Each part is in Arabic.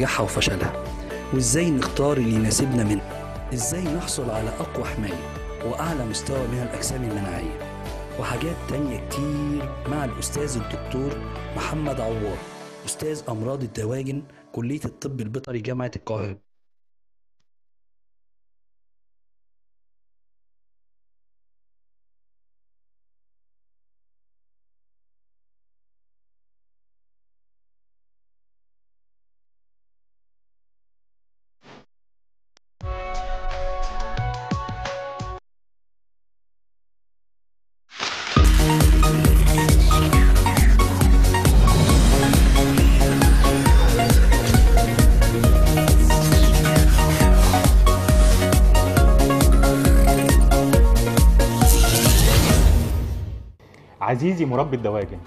نجاحها وفشلها وازاي نختار اللي يناسبنا منها ازاي نحصل على اقوى حمايه واعلى مستوى من الاجسام المناعيه وحاجات تانية كتير مع الاستاذ الدكتور محمد عوار استاذ امراض الدواجن كليه الطب البيطري جامعه القاهره مربي الدواجن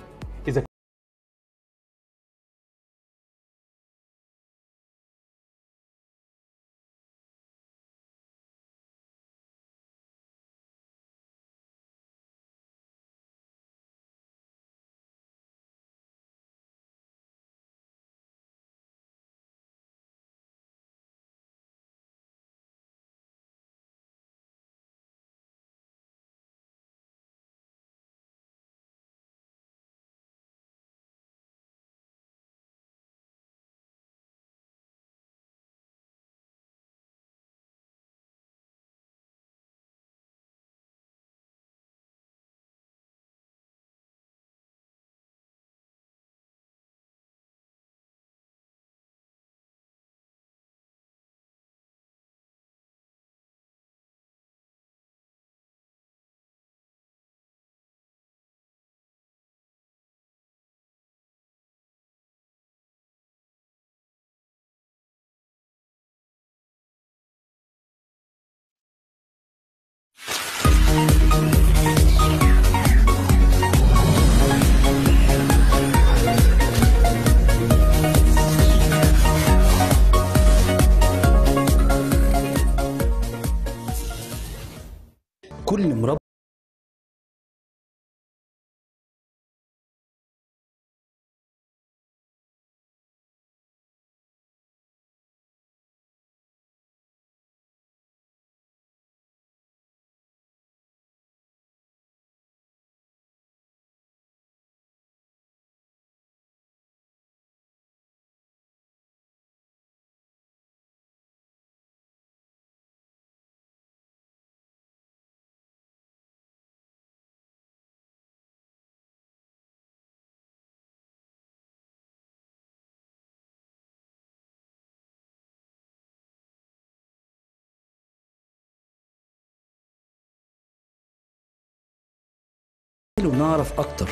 نعرف أكتر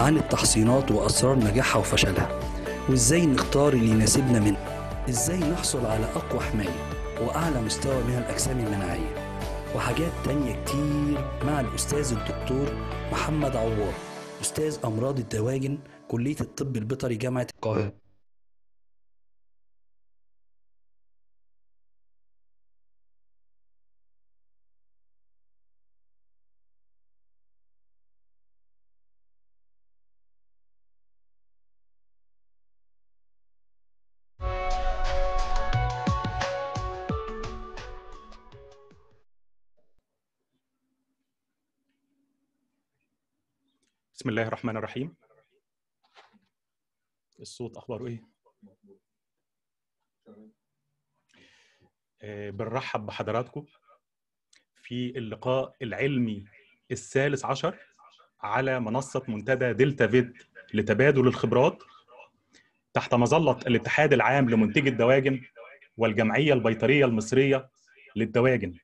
عن التحصينات وأسرار نجاحها وفشلها وإزاي نختار اللي يناسبنا منها إزاي نحصل على أقوى حماية وأعلى مستوى من الأجسام المناعية وحاجات تانية كتير مع الأستاذ الدكتور محمد عوار أستاذ أمراض الدواجن كلية الطب البيطري جامعة القاهرة بسم الله الرحمن الرحيم الصوت اخباره ايه آه، بنرحب بحضراتكم في اللقاء العلمي الثالث عشر على منصة منتدى دلتا فيد لتبادل الخبرات تحت مظلة الاتحاد العام لمنتجي الدواجن والجمعية البيطرية المصرية للدواجن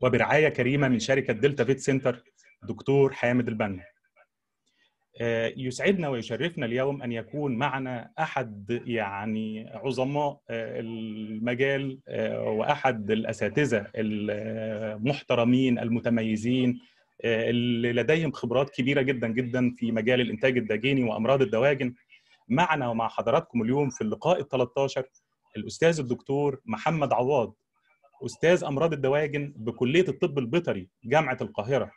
وبرعاية كريمة من شركة دلتا فيد سنتر دكتور حامد البنا آه، يسعدنا ويشرفنا اليوم ان يكون معنا احد يعني عظماء آه، المجال آه، واحد الاساتذه المحترمين المتميزين اللي لديهم خبرات كبيره جدا جدا في مجال الانتاج الدجيني وامراض الدواجن معنا ومع حضراتكم اليوم في اللقاء ال 13 الاستاذ الدكتور محمد عواض استاذ امراض الدواجن بكليه الطب البيطري جامعه القاهره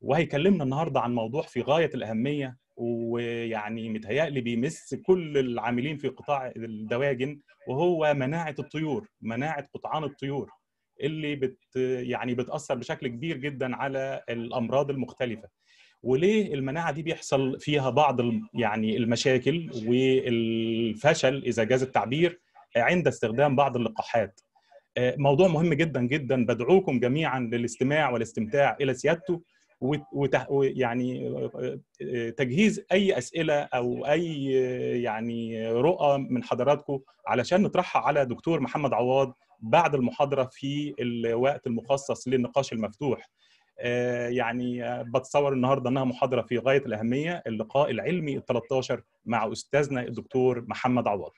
وهيكلمنا النهارده عن موضوع في غايه الاهميه ويعني متهيألي بيمس كل العاملين في قطاع الدواجن وهو مناعه الطيور، مناعه قطعان الطيور اللي بت يعني بتاثر بشكل كبير جدا على الامراض المختلفه. وليه المناعه دي بيحصل فيها بعض يعني المشاكل والفشل اذا جاز التعبير عند استخدام بعض اللقاحات. آه، موضوع مهم جدا جدا بدعوكم جميعا للاستماع والاستمتاع الى سيادته ويعني آه، تجهيز اي اسئله او اي آه، يعني رؤى من حضراتكم علشان نطرحها على دكتور محمد عواض بعد المحاضره في الوقت المخصص للنقاش المفتوح آه، يعني بتصور النهارده انها محاضره في غايه الاهميه اللقاء العلمي ال 13 مع استاذنا الدكتور محمد عواض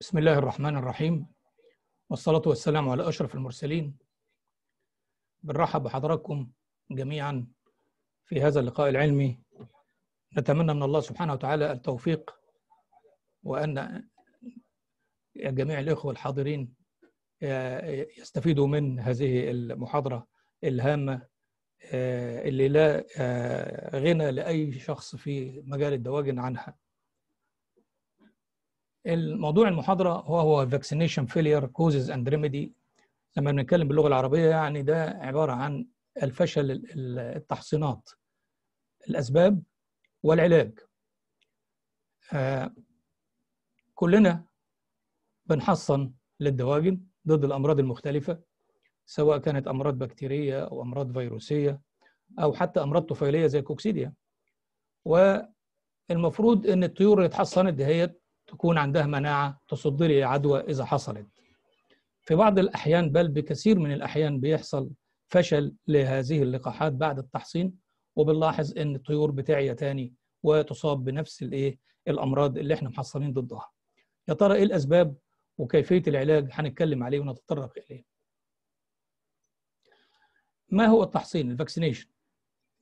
بسم الله الرحمن الرحيم والصلاة والسلام على أشرف المرسلين بنرحب بحضراتكم جميعا في هذا اللقاء العلمي نتمنى من الله سبحانه وتعالى التوفيق وأن جميع الإخوة الحاضرين يستفيدوا من هذه المحاضرة الهامة اللي لا غنى لأي شخص في مجال الدواجن عنها الموضوع المحاضرة هو هو vaccination failure causes and remedy لما بنتكلم باللغه العربيه يعني ده عباره عن الفشل التحصينات الاسباب والعلاج آه كلنا بنحصن للدواجن ضد الامراض المختلفه سواء كانت امراض بكتيريه او امراض فيروسيه او حتى امراض طفيليه زي الكوكسيديا والمفروض ان الطيور اللي اتحصنت دهيت تكون عندها مناعه تصد لي عدوى اذا حصلت في بعض الأحيان بل بكثير من الأحيان بيحصل فشل لهذه اللقاحات بعد التحصين وبنلاحظ ان الطيور بتعيا تاني وتصاب بنفس الايه الامراض اللي احنا محصنين ضدها يا ترى ايه الاسباب وكيفيه العلاج هنتكلم عليه ونتطرق اليه ما هو التحصين الفاكسينيشن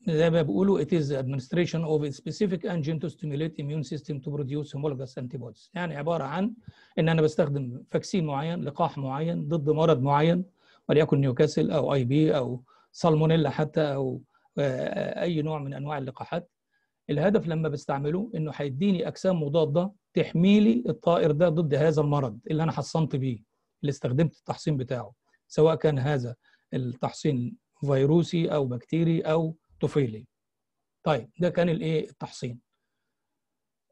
زي ما بيقولوا it is administration of a specific engine to stimulate immune system to produce homologous antibodies يعني عباره عن ان انا بستخدم فاكسين معين لقاح معين ضد مرض معين وليكن نيوكاسل او اي بي او سالمونيلا حتى او آه، آه، اي نوع من انواع اللقاحات الهدف لما بستعمله انه هيديني اجسام مضاده تحميلي الطائر ده ضد هذا المرض اللي انا حصنت بيه اللي استخدمت التحصين بتاعه سواء كان هذا التحصين فيروسي او بكتيري او طفيلي طيب ده كان الايه التحصين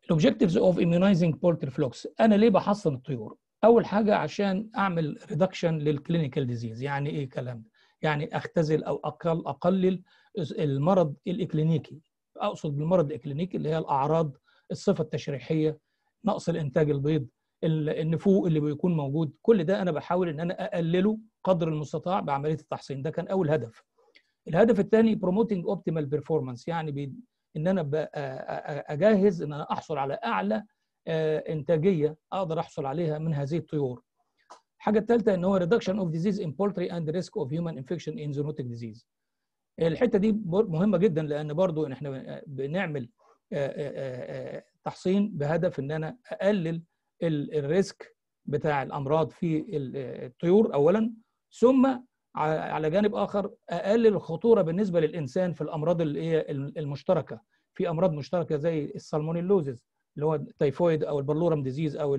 الاوبجكتيفز اوف immunizing poultry flocks انا ليه بحصن الطيور اول حاجه عشان اعمل ريدكشن للكلينيكال ديزيز يعني ايه الكلام ده يعني اختزل او اقل اقلل المرض الاكلينيكي اقصد بالمرض الاكلينيكي اللي هي الاعراض الصفه التشريحيه نقص الانتاج البيض النفوق اللي بيكون موجود كل ده انا بحاول ان انا اقلله قدر المستطاع بعمليه التحصين ده كان اول هدف الهدف الثاني بروموتنج اوبتيمال بيرفورمانس يعني ان انا اجهز ان انا احصل على اعلى آه، انتاجيه اقدر احصل عليها من هذه الطيور الحاجه الثالثه ان هو ريدكشن اوف ديزيز ان بولتري اند ريسك اوف هيومن انفكشن ان زونوتيك ديزيز الحته دي مهمه جدا لان برضو إن احنا بنعمل آه، آه، تحصين بهدف ان انا اقلل الريسك بتاع الامراض في الطيور اولا ثم على جانب اخر اقلل الخطوره بالنسبه للانسان في الامراض اللي هي المشتركه في امراض مشتركه زي السالمونيلوزز اللي هو التيفويد او البلورم ديزيز او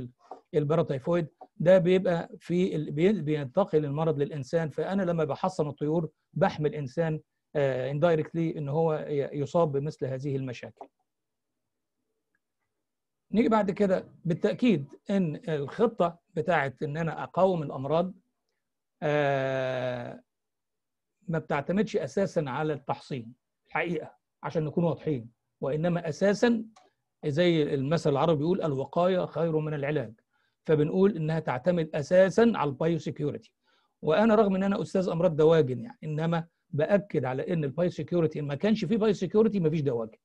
البراتيفويد ده بيبقى في بينتقل المرض للانسان فانا لما بحصن الطيور بحمي الانسان اندايركتلي آه، ان هو يصاب بمثل هذه المشاكل. نيجي بعد كده بالتاكيد ان الخطه بتاعه ان انا اقاوم الامراض آه، ما بتعتمدش اساسا على التحصين الحقيقه عشان نكون واضحين وانما اساسا زي المثل العربي بيقول الوقايه خير من العلاج فبنقول انها تعتمد اساسا على البايو سيكيورتي وانا رغم ان انا استاذ امراض دواجن يعني انما باكد على ان البايو سيكيورتي ما كانش في بايو سيكيورتي ما فيش دواجن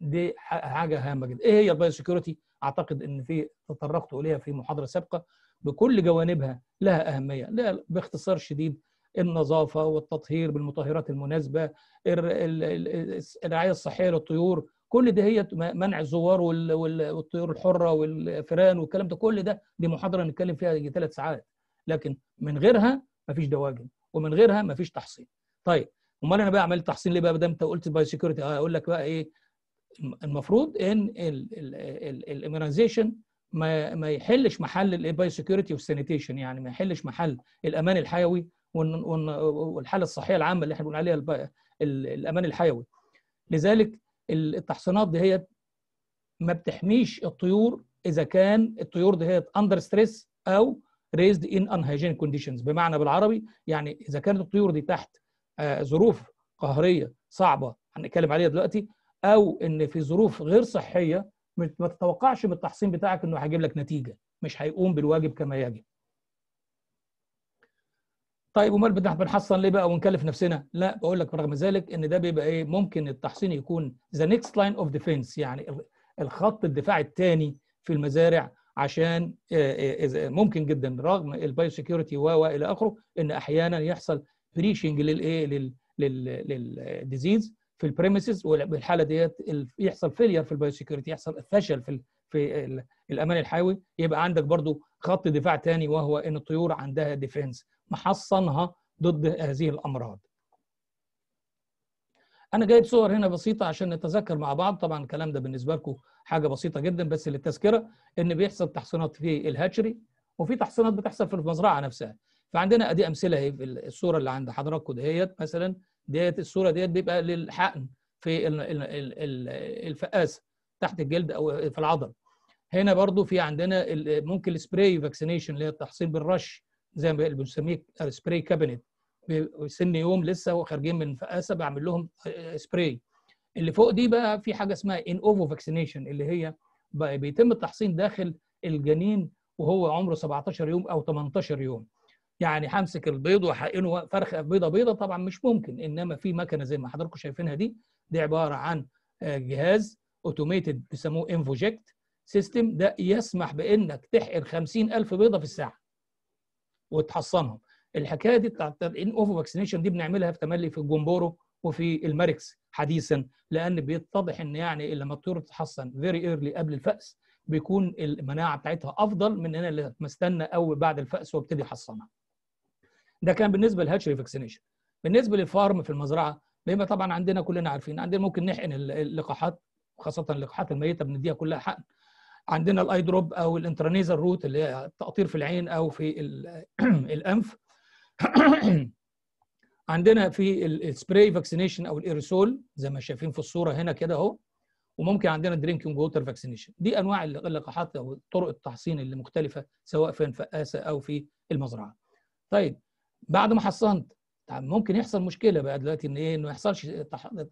دي حاجه هامه جدا ايه هي البايو سيكيورتي اعتقد ان في تطرقت اليها في محاضره سابقه بكل جوانبها لها أهمية لا باختصار شديد النظافة والتطهير بالمطهرات المناسبة الرعاية الصحية للطيور كل ده هي منع الزوار والطيور الحرة والفئران والكلام ده كل ده دي محاضرة نتكلم فيها ثلاث ساعات لكن من غيرها مفيش دواجن ومن غيرها مفيش تحصين طيب امال انا بقى عملت تحصين ليه بقى ما دام انت قلت باي سيكيورتي اقول لك بقى ايه المفروض ان الايميونايزيشن ما ما يحلش محل البايو سكيورتي والسانيتيشن يعني ما يحلش محل الامان الحيوي والحاله الصحيه العامه اللي احنا بنقول عليها الامان الحيوي لذلك التحصينات دي هي ما بتحميش الطيور اذا كان الطيور دي هي اندر ستريس او ريزد ان ان هايجين كونديشنز بمعنى بالعربي يعني اذا كانت الطيور دي تحت آه، ظروف قهريه صعبه هنتكلم عليها دلوقتي او ان في ظروف غير صحيه ما تتوقعش من التحصين بتاعك انه هيجيب لك نتيجه مش هيقوم بالواجب كما يجب طيب امال بنحصن ليه بقى ونكلف نفسنا؟ لا بقول لك رغم ذلك ان ده بيبقى ايه ممكن التحصين يكون ذا نيكست لاين اوف ديفنس يعني الخط الدفاع الثاني في المزارع عشان آه، آه، ممكن جدا رغم البايو سكيورتي و الى اخره ان احيانا يحصل بريشنج للايه للديزيز في البريمسز والحاله ديت يحصل فيلير في البايو سيكيورتي يحصل فشل في في الامان الحيوي يبقى عندك برضو خط دفاع تاني وهو ان الطيور عندها ديفنس محصنها ضد هذه الامراض انا جايب صور هنا بسيطه عشان نتذكر مع بعض طبعا الكلام ده بالنسبه لكم حاجه بسيطه جدا بس للتذكره ان بيحصل تحصينات في الهاتشري وفي تحصينات بتحصل في المزرعه نفسها فعندنا ادي امثله اهي الصوره اللي عند حضراتكم دهيت مثلا ديت الصوره ديت بيبقى للحقن في الفقاسه تحت الجلد او في العضل هنا برضو في عندنا ممكن السبراي فاكسينيشن اللي هي التحصين بالرش زي ما بنسميه سبراي كابينت سن يوم لسه وخارجين من فقاسه بعمل لهم سبراي اللي فوق دي بقى في حاجه اسمها ان اوفو فاكسينيشن اللي هي بيتم التحصين داخل الجنين وهو عمره 17 يوم او 18 يوم يعني همسك البيض وحقنه فرخ بيضه بيضه طبعا مش ممكن انما في مكنه زي ما حضراتكم شايفينها دي دي عباره عن آه، جهاز اوتوميتد بيسموه انفوجكت سيستم ده يسمح بانك تحقن 50000 بيضه في الساعه وتحصنهم الحكايه دي بتاعت الان اوفو فاكسينيشن دي بنعملها في تملي في الجمبورو وفي الماركس حديثا لان بيتضح ان يعني لما الطيور تتحصن فيري ايرلي قبل الفأس بيكون المناعه بتاعتها افضل من ان انا اللي مستنى او بعد الفأس وابتدي احصنها ده كان بالنسبه للهاتشري فاكسينيشن بالنسبه للفارم في المزرعه بما طبعا عندنا كلنا عارفين عندنا ممكن نحقن اللقاحات خاصه اللقاحات الميته بنديها كلها حقن عندنا الاي دروب او الانترانيزال روت اللي هي التقطير في العين او في الانف عندنا في السبراي فاكسينيشن او الايرسول زي ما شايفين في الصوره هنا كده اهو وممكن عندنا درينكينج ووتر فاكسينيشن دي انواع اللقاحات او طرق التحصين اللي مختلفه سواء في الفقاسه او في المزرعه طيب بعد ما حصنت طب ممكن يحصل مشكله بقى دلوقتي ان ايه انه ما يحصلش آه،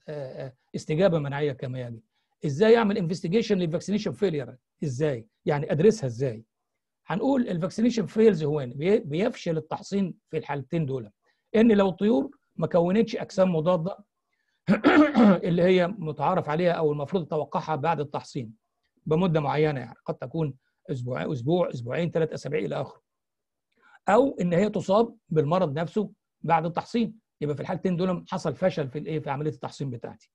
آه، استجابه مناعيه كما يجب يعني. ازاي اعمل انفستيجيشن للفاكسينيشن فيلير ازاي يعني ادرسها ازاي هنقول الفاكسينيشن فيلز هو بيفشل التحصين في الحالتين دول ان لو الطيور ما كونتش اجسام مضاده اللي هي متعارف عليها او المفروض توقعها بعد التحصين بمده معينه يعني قد تكون اسبوع اسبوع اسبوعين ثلاث اسابيع الى اخره او ان هي تصاب بالمرض نفسه بعد التحصين يبقى في الحالتين دول حصل فشل في الايه في عمليه التحصين بتاعتي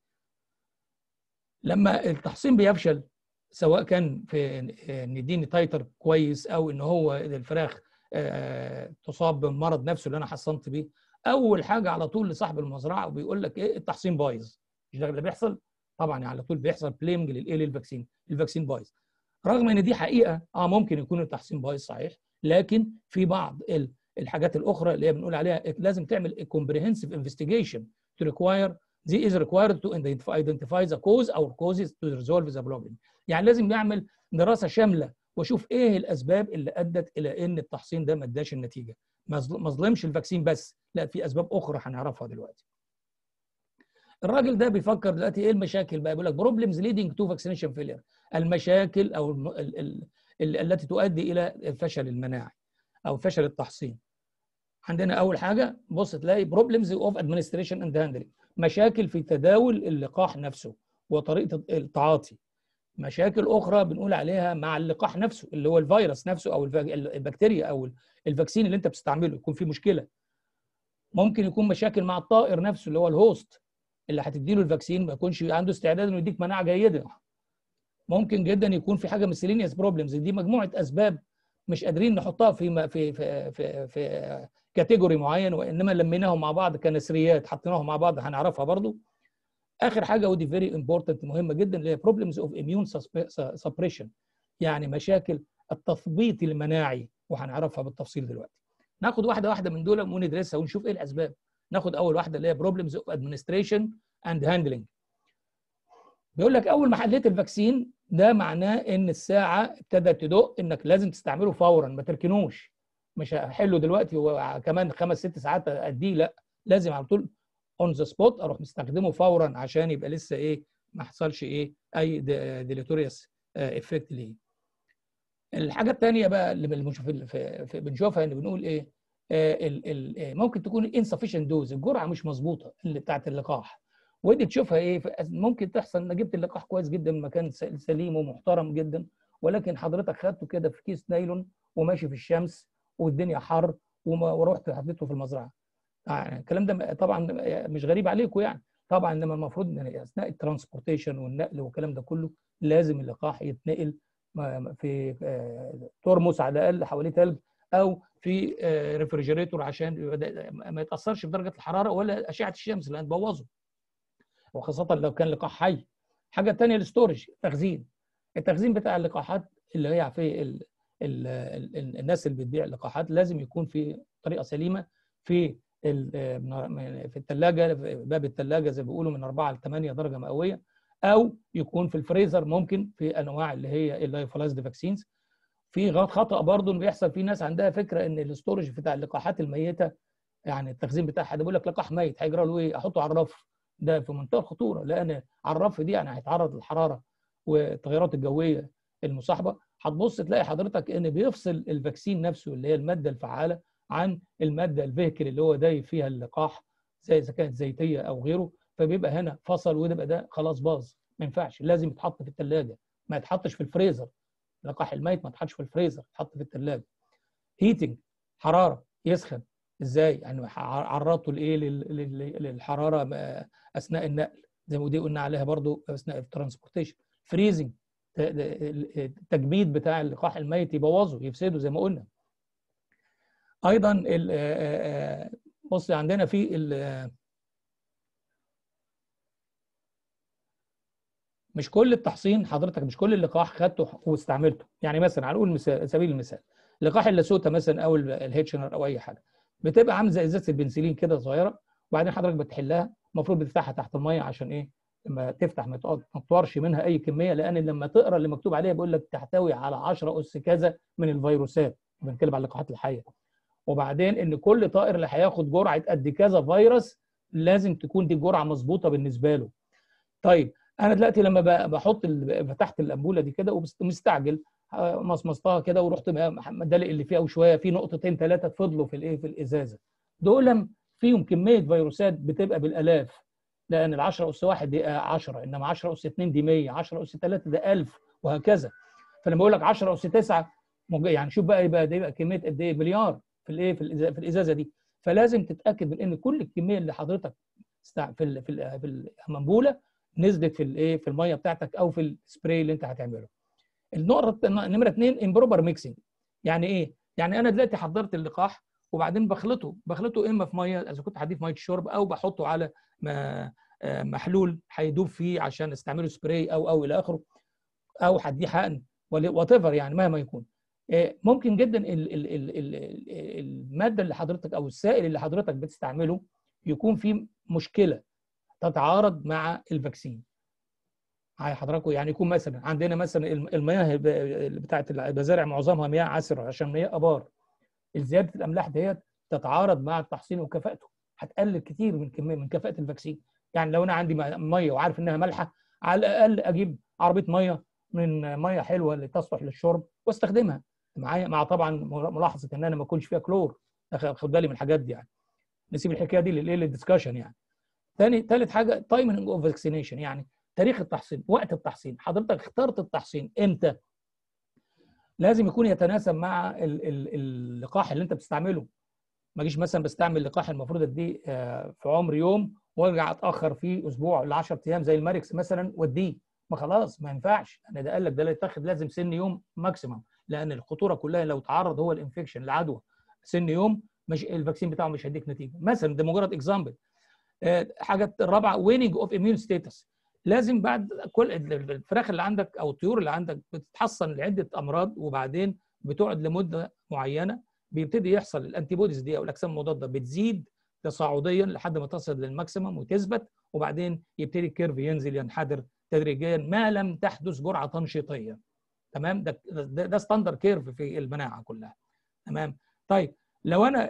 لما التحصين بيفشل سواء كان في ان يديني تايتر كويس او ان هو الفراخ آه، تصاب بالمرض نفسه اللي انا حصنت بيه اول حاجه على طول لصاحب المزرعه وبيقول لك ايه التحصين بايظ مش ده اللي بيحصل طبعا يعني على طول بيحصل بليمج للايه للفاكسين الفاكسين بايظ رغم ان دي حقيقه اه ممكن يكون التحصين بايظ صحيح لكن في بعض الحاجات الاخرى اللي هي بنقول عليها لازم تعمل comprehensive investigation to require دي is required to identify the cause or causes to resolve the problem يعني لازم نعمل دراسه شامله واشوف ايه الاسباب اللي ادت الى ان التحصين ده ما اداش النتيجه ما ظلمش الفاكسين بس لا في اسباب اخرى هنعرفها دلوقتي الراجل ده بيفكر دلوقتي ايه المشاكل بقى بيقول لك بروبلمز ليدنج تو فاكسينيشن فيلير المشاكل او التي تؤدي الى الفشل المناعي او فشل التحصين عندنا اول حاجه بص تلاقي بروبلمز اوف ادمنستريشن اند هاندلنج مشاكل في تداول اللقاح نفسه وطريقه التعاطي مشاكل اخرى بنقول عليها مع اللقاح نفسه اللي هو الفيروس نفسه او البكتيريا او الفاكسين اللي انت بتستعمله يكون في مشكله ممكن يكون مشاكل مع الطائر نفسه اللي هو الهوست اللي هتديله الفاكسين ما يكونش عنده استعداد انه يديك مناعه جيده ممكن جدا يكون في حاجه مسلينيس بروبلمز دي مجموعه اسباب مش قادرين نحطها في في في في, في كاتيجوري معين وانما لميناهم مع بعض كنسريات حطيناهم مع بعض هنعرفها برضو اخر حاجه ودي فيري امبورتنت مهمه جدا اللي هي بروبلمز اوف اميون سبريشن يعني مشاكل التثبيط المناعي وهنعرفها بالتفصيل دلوقتي ناخد واحده واحده من دول وندرسها ونشوف ايه الاسباب ناخد اول واحده اللي هي بروبلمز اوف ادمنستريشن اند هاندلنج بيقول لك اول ما حليت الفاكسين ده معناه ان الساعه ابتدت تدق انك لازم تستعمله فورا ما تركنوش مش هحله دلوقتي وكمان خمس ست ساعات اديه لا لازم على طول اون ذا سبوت اروح مستخدمه فورا عشان يبقى لسه ايه ما حصلش ايه اي ديليتوريوس افكت آه، ليه الحاجه الثانيه بقى اللي بنشوف بنشوفها ان بنقول ايه آه، آه، ممكن تكون insufficient دوز الجرعه مش مظبوطه اللي بتاعت اللقاح ودي تشوفها ايه ممكن تحصل انا جبت اللقاح كويس جدا من مكان سليم ومحترم جدا ولكن حضرتك خدته كده في كيس نايلون وماشي في الشمس والدنيا حر ورحت حطيته في المزرعه آه، الكلام ده طبعا مش غريب عليكم يعني طبعا انما المفروض ان اثناء الترانسبورتيشن والنقل والكلام ده كله لازم اللقاح يتنقل آه، في آه، ترمس على الاقل حواليه ثلج او في ريفرجريتور عشان ما يتاثرش بدرجه الحراره ولا اشعه الشمس لان بوظه وخاصه لو كان لقاح حي الحاجه الثانيه الاستورج التخزين التخزين بتاع اللقاحات اللي هي في ال ال ال الناس اللي بتبيع اللقاحات لازم يكون في طريقه سليمه في آه، في الثلاجه باب الثلاجه زي ما بيقولوا من 4 ل 8 درجه مئويه او يكون في الفريزر ممكن في انواع اللي هي اللايفلايزد فاكسينز في خطا برضه بيحصل في ناس عندها فكره ان الاستورج بتاع اللقاحات الميته يعني التخزين بتاعها ده بيقول لك لقاح ميت هيجرى له ايه؟ احطه على الرف ده في منتهى الخطوره لان على الرف دي يعني هيتعرض للحراره والتغيرات الجويه المصاحبه هتبص تلاقي حضرتك ان بيفصل الفاكسين نفسه اللي هي الماده الفعاله عن الماده الفيكل اللي هو دايب فيها اللقاح زي اذا كانت زيتيه او غيره فبيبقى هنا فصل ويبقى ده خلاص باظ ما ينفعش لازم يتحط في الثلاجه ما يتحطش في الفريزر لقاح الميت ما يتحطش في الفريزر يتحط في الثلاجه هيتنج حراره يسخن ازاي يعني عرضته لايه للحراره آه، اثناء النقل زي ما دي قلنا عليها برضو اثناء الترانسبورتيشن فريزنج التجميد بتاع اللقاح الميت يبوظه يفسده زي ما قلنا ايضا آه، آه، بص عندنا في مش كل التحصين حضرتك مش كل اللقاح خدته واستعملته يعني مثلا على سبيل المثال لقاح اللاسوتا مثلا او الهيتشنر او اي حاجه بتبقى عامل زي ازازه البنسلين كده صغيره وبعدين حضرتك بتحلها المفروض بتفتحها تحت الميه عشان ايه لما تفتح ما تطورش منها اي كميه لان لما تقرا اللي مكتوب عليها بيقول لك تحتوي على 10 اس كذا من الفيروسات بنتكلم على اللقاحات الحيه وبعدين ان كل طائر اللي هياخد جرعه قد كذا فيروس لازم تكون دي الجرعه مظبوطه بالنسبه له طيب انا دلوقتي لما بحط فتحت الامبوله دي كده ومستعجل مصمصتها كده ورحت مدلق اللي فيها وشويه في نقطتين ثلاثه فضلوا في الايه في الازازه دول فيهم كميه فيروسات بتبقى بالالاف لان ال 10 اس 1 دي 10 آه، انما 10 اس 2 دي 100 10 اس 3 ده 1000 وهكذا فلما بقول لك 10 اس 9 يعني شوف بقى يبقى ده يبقى كميه قد ايه مليار في الايه في الازازه دي فلازم تتاكد من ان كل الكميه اللي حضرتك في الـ في في المنبوله نزلت في الايه في الميه بتاعتك او في السبراي اللي انت هتعمله النقطه نمره اثنين امبروبر ميكسنج يعني ايه؟ يعني انا دلوقتي حضرت اللقاح وبعدين بخلطه بخلطه اما في ميه اذا كنت هضيف ميه الشرب او بحطه على آه، محلول هيدوب فيه عشان استعمله سبراي او او الى اخره او هديه حقن وات يعني مهما يكون آه، ممكن جدا الماده اللي حضرتك او السائل اللي حضرتك بتستعمله يكون فيه مشكله تتعارض مع الفاكسين حضراتكم يعني يكون مثلا عندنا مثلا المياه بتاعه المزارع معظمها مياه عسره عشان مياه ابار زياده الاملاح ديت تتعارض مع التحصين وكفاءته هتقلل كتير من كميه من كفاءه الفاكسين يعني لو انا عندي ميه وعارف انها مالحه على الاقل اجيب عربيه ميه من ميه حلوه اللي تصلح للشرب واستخدمها معايا مع طبعا ملاحظه ان انا ما اكونش فيها كلور خد بالي من الحاجات دي يعني نسيب الحكايه دي للدسكشن يعني ثاني ثالث حاجه تايمنج اوف فاكسينيشن يعني تاريخ التحصين وقت التحصين حضرتك اخترت التحصين امتى لازم يكون يتناسب مع اللقاح اللي انت بتستعمله ما اجيش مثلا بستعمل لقاح المفروض اديه آه، في عمر يوم وارجع اتاخر فيه اسبوع ولا 10 ايام زي الماركس مثلا واديه ما خلاص ما ينفعش انا ده قال لك ده لا يتاخد لازم سن يوم ماكسيمم لان الخطوره كلها لو تعرض هو الانفكشن العدوى سن يوم مش الفاكسين بتاعه مش هيديك نتيجه مثلا ده مجرد اكزامبل آه، حاجه الرابعه ويننج اوف اميون ستيتس لازم بعد كل الفراخ اللي عندك او الطيور اللي عندك بتتحصن لعده امراض وبعدين بتقعد لمده معينه بيبتدي يحصل الانتيبوديز دي او الاجسام المضاده بتزيد تصاعديا لحد ما تصل للماكسيمم وتثبت وبعدين يبتدي الكيرف ينزل ينحدر تدريجيا ما لم تحدث جرعه تنشيطيه تمام ده ده, ده ستاندر كيرف في المناعه كلها تمام طيب لو انا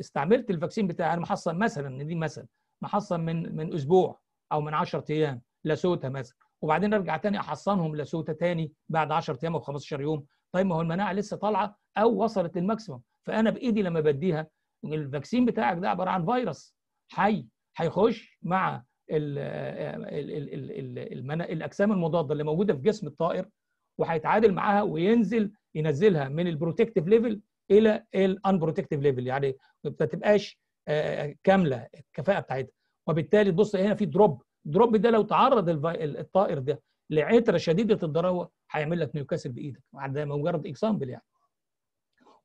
استعملت الفاكسين بتاعي انا محصن مثلا دي مثلا محصن من من اسبوع او من 10 ايام لاسوتا مثلا وبعدين ارجع تاني احصنهم لاسوتا تاني بعد 10 ايام او 15 يوم طيب ما هو المناعه لسه طالعه او وصلت للماكسيمم فانا بايدي لما بديها الفاكسين بتاعك ده عباره عن فيروس حي هيخش مع الاجسام المضاده اللي موجوده في جسم الطائر وهيتعادل معاها وينزل ينزلها من البروتكتيف ليفل الى الانبروتكتيف ليفل يعني ما بتبقاش آه، آه، كامله الكفاءه بتاعتها وبالتالي تبص هنا في دروب دروب ده لو تعرض الطائر ده لعتره شديده الضراوه هيعمل لك نيوكاسل بايدك ده مجرد اكزامبل يعني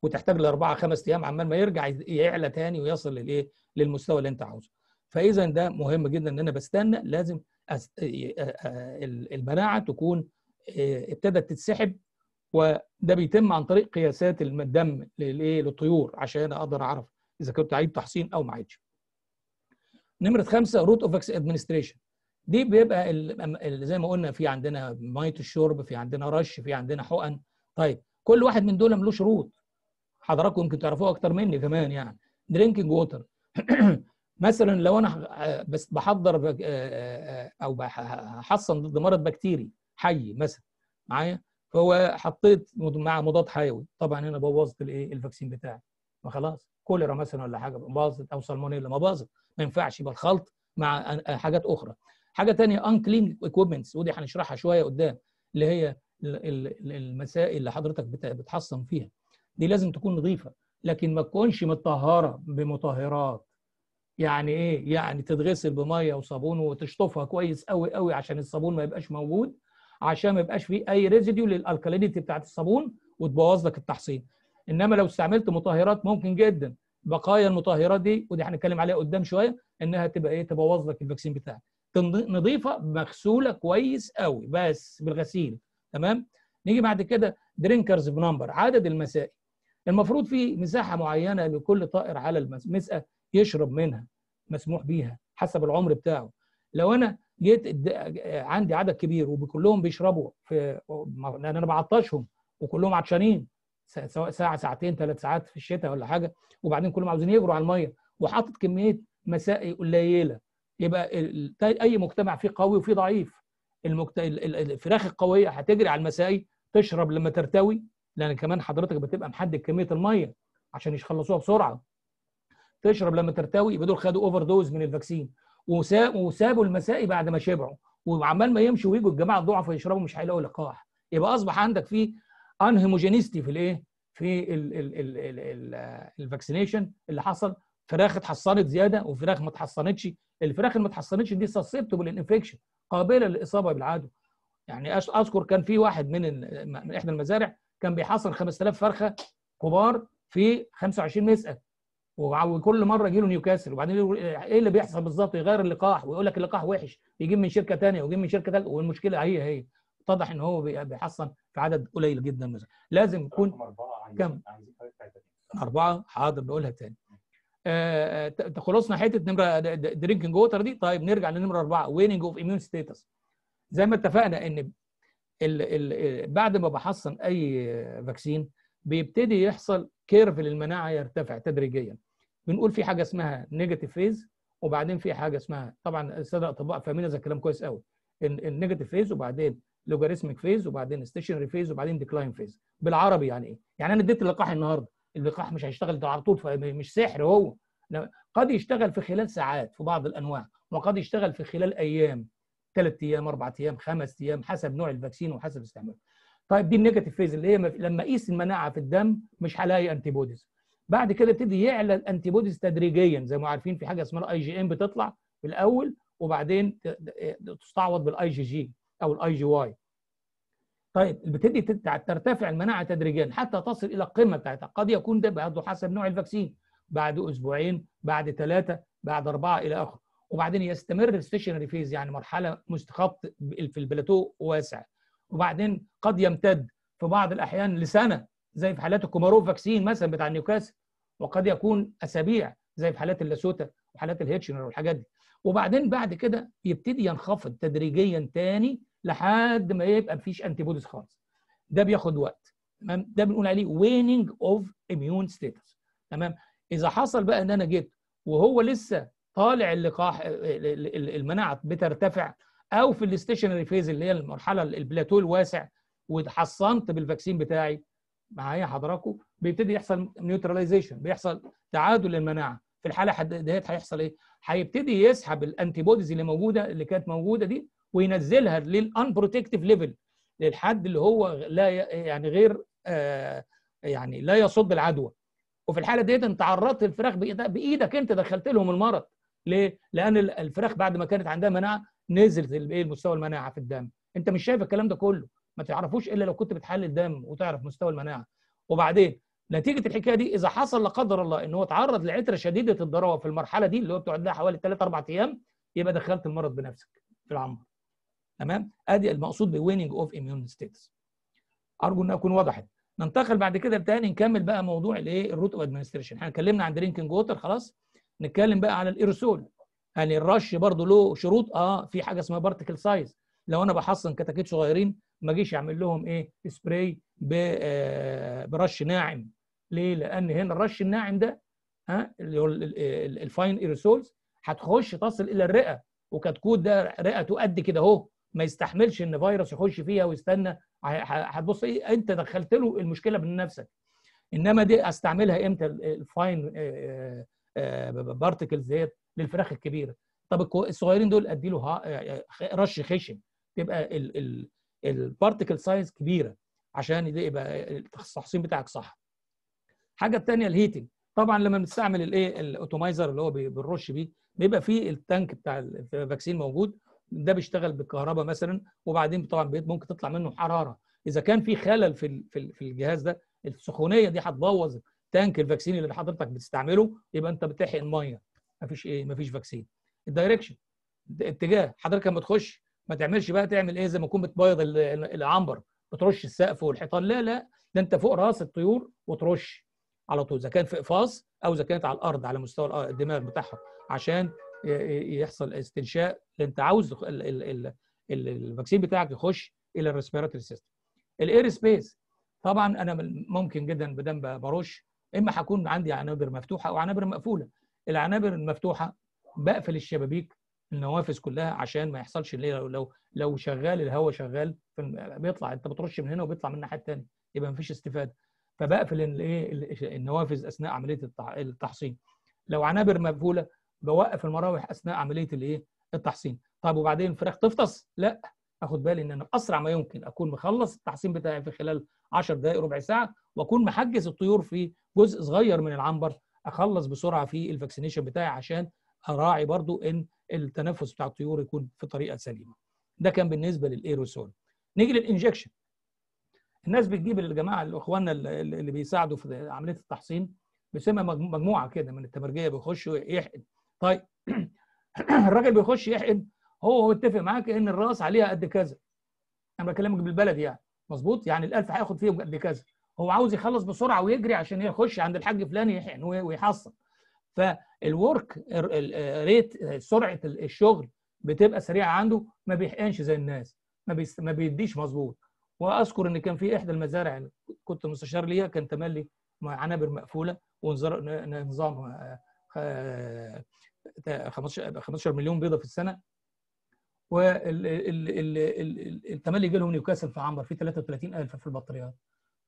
وتحتاج لاربعه خمس ايام عمال ما يرجع يعلى تاني ويصل للايه للمستوى اللي انت عاوزه فاذا ده مهم جدا ان انا بستنى لازم أس... المناعه تكون آه، ابتدت تتسحب وده بيتم عن طريق قياسات الدم للايه للطيور عشان اقدر اعرف اذا كنت عيد تحصين او ما عيدش نمره خمسه روت اوف ادمنستريشن دي بيبقى زي ما قلنا في عندنا ميه الشرب في عندنا رش في عندنا حقن طيب كل واحد من دول ملوش روت حضراتكم يمكن تعرفوه اكتر مني كمان يعني درينكينج ووتر مثلا لو انا آه، بس بحضر آه، آه، او بحصن ضد مرض بكتيري حي مثلا معايا فهو حطيت مع مضاد حيوي طبعا هنا بوظت الايه الفاكسين بتاعي ما خلاص كوليرا مثلا ولا حاجه باظت او سالمونيلا ما باظت ما ينفعش يبقى الخلط مع آه، حاجات اخرى حاجه ثانيه ان كلين اكويبمنتس ودي هنشرحها شويه قدام اللي هي المسائل اللي حضرتك بتحصن فيها دي لازم تكون نظيفه لكن ما تكونش متطهره بمطهرات يعني ايه يعني تتغسل بميه وصابون وتشطفها كويس قوي قوي عشان الصابون ما يبقاش موجود عشان ما يبقاش فيه اي ريزيديو للالكالينيتي بتاعت الصابون وتبوظ لك التحصين انما لو استعملت مطهرات ممكن جدا بقايا المطهرات دي ودي هنتكلم عليها قدام شويه انها تبقى ايه تبوظ لك الفاكسين بتاعك نظيفه مغسوله كويس قوي بس بالغسيل تمام نيجي بعد كده درينكرز بنمبر عدد المسائي المفروض في مساحه معينه لكل طائر على المسأة يشرب منها مسموح بيها حسب العمر بتاعه لو انا جيت عندي عدد كبير وكلهم بيشربوا في انا بعطشهم وكلهم عطشانين سواء ساعه ساعتين ثلاث ساعات في الشتاء ولا حاجه وبعدين كلهم عاوزين يجروا على الميه وحاطط كميه مسائي قليله يبقى اي مجتمع فيه قوي وفيه ضعيف المكت... الفراخ القويه هتجري على المسائي تشرب لما ترتوي لان كمان حضرتك بتبقى محدد كميه الميه عشان يخلصوها بسرعه تشرب لما ترتوي يبقى دول خدوا اوفر دوز من الفاكسين وسا... وسابوا المسائي بعد ما شبعوا وعمال ما يمشوا ويجوا الجماعه الضعفاء يشربوا مش هيلاقوا لقاح يبقى اصبح عندك فيه ان هيموجينيستي في الايه في الفاكسينيشن اللي حصل فراخ اتحصنت زياده وفراخ ما اتحصنتش الفراخ اللي ما اتحصنتش دي سسبتبل انفكشن قابله للاصابه بالعدوى يعني اذكر كان في واحد من من احدى المزارع كان بيحصن 5000 فرخه كبار في 25 مسقه وكل مره يجي له نيوكاسل وبعدين ايه اللي بيحصل بالظبط يغير اللقاح ويقول لك اللقاح وحش يجيب من شركه ثانيه ويجيب من شركه ثالثه والمشكله هي هي اتضح ان هو بيحصن في عدد قليل جدا من لازم يكون كم أربعة حاضر بقولها تاني آه, آه، خلصنا حته نمره آه، درينكينج ووتر دي طيب نرجع لنمره أربعة ويننج اوف اميون ستيتس زي ما اتفقنا ان الـ الـ آه، بعد ما بحصن اي فاكسين بيبتدي يحصل كيرف للمناعه يرتفع تدريجيا بنقول في حاجه اسمها نيجاتيف فيز وبعدين في حاجه اسمها طبعا الساده الاطباء فاهمين هذا الكلام كويس قوي النيجاتيف فيز وبعدين لوجاريثميك فيز وبعدين ستيشنري فيز وبعدين ديكلاين فيز بالعربي يعني ايه يعني انا اديت اللقاح النهارده اللقاح مش هيشتغل على طول فمش سحر هو قد يشتغل في خلال ساعات في بعض الانواع وقد يشتغل في خلال ايام ثلاث ايام اربع ايام خمس ايام حسب نوع الفاكسين وحسب استعماله طيب دي النيجاتيف فيز اللي هي لما اقيس المناعه في الدم مش هلاقي انتي بوديز بعد كده ابتدي يعلى الانتي بوديز تدريجيا زي ما عارفين في حاجه اسمها الاي جي ام بتطلع في الاول وبعدين تستعوض بالاي جي جي او الاي جي واي طيب بتدي ترتفع المناعه تدريجيا حتى تصل الى القمه بتاعتها قد يكون ده برضه حسب نوع الفاكسين بعد اسبوعين بعد ثلاثه بعد اربعه الى اخره وبعدين يستمر الستيشنري فيز يعني مرحله مستخط في البلاتو واسع وبعدين قد يمتد في بعض الاحيان لسنه زي في حالات الكومارو فاكسين مثلا بتاع نيوكاسل وقد يكون اسابيع زي في حالات اللاسوتا وحالات الهيتشنر والحاجات دي وبعدين بعد كده يبتدي ينخفض تدريجيا تاني لحد ما يبقى مفيش انتي بوديز خالص ده بياخد وقت تمام ده بنقول عليه ويننج اوف اميون ستيتس تمام اذا حصل بقى ان انا جيت وهو لسه طالع اللقاح المناعه بترتفع او في الاستيشنري فيز اللي هي المرحله البلاتو الواسع واتحصنت بالفاكسين بتاعي معايا حضراتكم بيبتدي يحصل نيوتراليزيشن بيحصل تعادل المناعه في الحاله ديت هيحصل ايه؟ هيبتدي يسحب الانتي بوديز اللي موجوده اللي كانت موجوده دي وينزلها للانبروتكتيف ليفل للحد اللي هو لا يعني غير آه، يعني لا يصد العدوى وفي الحاله ديت انت عرضت الفراخ بايدك انت دخلت لهم المرض ليه؟ لان الفراخ بعد ما كانت عندها مناعه نزلت الايه مستوى المناعه في الدم انت مش شايف الكلام ده كله ما تعرفوش الا لو كنت بتحلل دم وتعرف مستوى المناعه وبعدين نتيجه الحكايه دي اذا حصل لا قدر الله ان هو اتعرض لعتره شديده الضراوه في المرحله دي اللي هو بتقعد لها حوالي 3 4 ايام يبقى دخلت المرض بنفسك في العمر تمام ادي المقصود بويننج اوف اميون ستيتس ارجو ان اكون وضحت ننتقل بعد كده لتاني نكمل بقى موضوع الايه الروت اوف ادمنستريشن احنا اتكلمنا عن درينكينج ووتر خلاص نتكلم بقى على الايروسول يعني الرش برضه له شروط اه في حاجه اسمها بارتكل سايز لو انا بحصن كتاكيت صغيرين ما اجيش اعمل لهم ايه سبراي آه، برش ناعم ليه؟ لان هنا الرش الناعم ده ها اللي هو الفاين ايرسولز هتخش تصل الى الرئه وكتكوت ده رئته قد كده اهو ما يستحملش ان فيروس يخش فيها ويستنى هتبص ايه انت دخلت له المشكله من نفسك انما دي استعملها امتى الفاين بارتكلز ديت للفراخ الكبيره طب الصغيرين دول ادي له رش خشن تبقى البارتكل سايز كبيره عشان يبقى التحصين بتاعك صح الحاجه الثانيه الهيتنج طبعا لما بنستعمل الايه الاوتومايزر اللي هو بنرش بيه بيبقى فيه التانك بتاع الفاكسين موجود ده بيشتغل بالكهرباء مثلا وبعدين طبعا ممكن تطلع منه حراره اذا كان في خلل في في الجهاز ده السخونيه دي هتبوظ تانك الفاكسين اللي حضرتك بتستعمله يبقى انت بتحقن ميه مفيش ايه مفيش فاكسين الدايركشن اتجاه حضرتك لما تخش ما تعملش بقى تعمل ايه زي ما تكون بتبيض العنبر بترش السقف والحيطان لا لا ده انت فوق راس الطيور وترش على طول اذا كان في اقفاص او اذا كانت على الارض على مستوى الدماغ بتاعها عشان يحصل استنشاء انت عاوز الفاكسين بتاعك يخش الى الريسبيراتوري سيستم الاير سبيس طبعا انا ممكن جدا بدم برش اما هكون عندي عنابر مفتوحه او عنابر مقفوله العنابر المفتوحه بقفل الشبابيك النوافذ كلها عشان ما يحصلش اللي لو لو, لو شغال الهواء شغال بيطلع انت بترش من هنا وبيطلع من الناحيه الثانيه يبقى ما فيش استفاده فبقفل الايه النوافذ اثناء عمليه التحصين لو عنابر مقفوله بوقف المراوح اثناء عمليه الايه التحصين طب وبعدين الفراخ تفطس لا اخد بالي ان انا اسرع ما يمكن اكون مخلص التحصين بتاعي في خلال 10 دقائق ربع ساعه واكون محجز الطيور في جزء صغير من العنبر اخلص بسرعه في الفاكسينيشن بتاعي عشان اراعي برضو ان التنفس بتاع الطيور يكون في طريقه سليمه ده كان بالنسبه للايروسول نيجي للانجكشن الناس بتجيب الجماعه الاخوان اللي بيساعدوا في عمليه التحصين بيسمى مجموعه كده من التمرجيه بيخشوا يحقن طيب الراجل بيخش يحقن هو متفق معاك ان الراس عليها قد كذا انا بكلمك بالبلد يعني مظبوط يعني ال1000 هياخد فيهم قد كذا هو عاوز يخلص بسرعه ويجري عشان يخش عند الحاج فلان يحقن ويحصن فالورك ريت سرعه الشغل بتبقى سريعه عنده ما بيحقنش زي الناس ما بيديش مظبوط واذكر ان كان في احدى المزارع كنت مستشار ليها كان تملي عنابر مقفوله ونظام 15 آه، آه، مليون بيضه في السنه والتملي جالهم نيوكاسل في عنبر في 33000 في البطاريات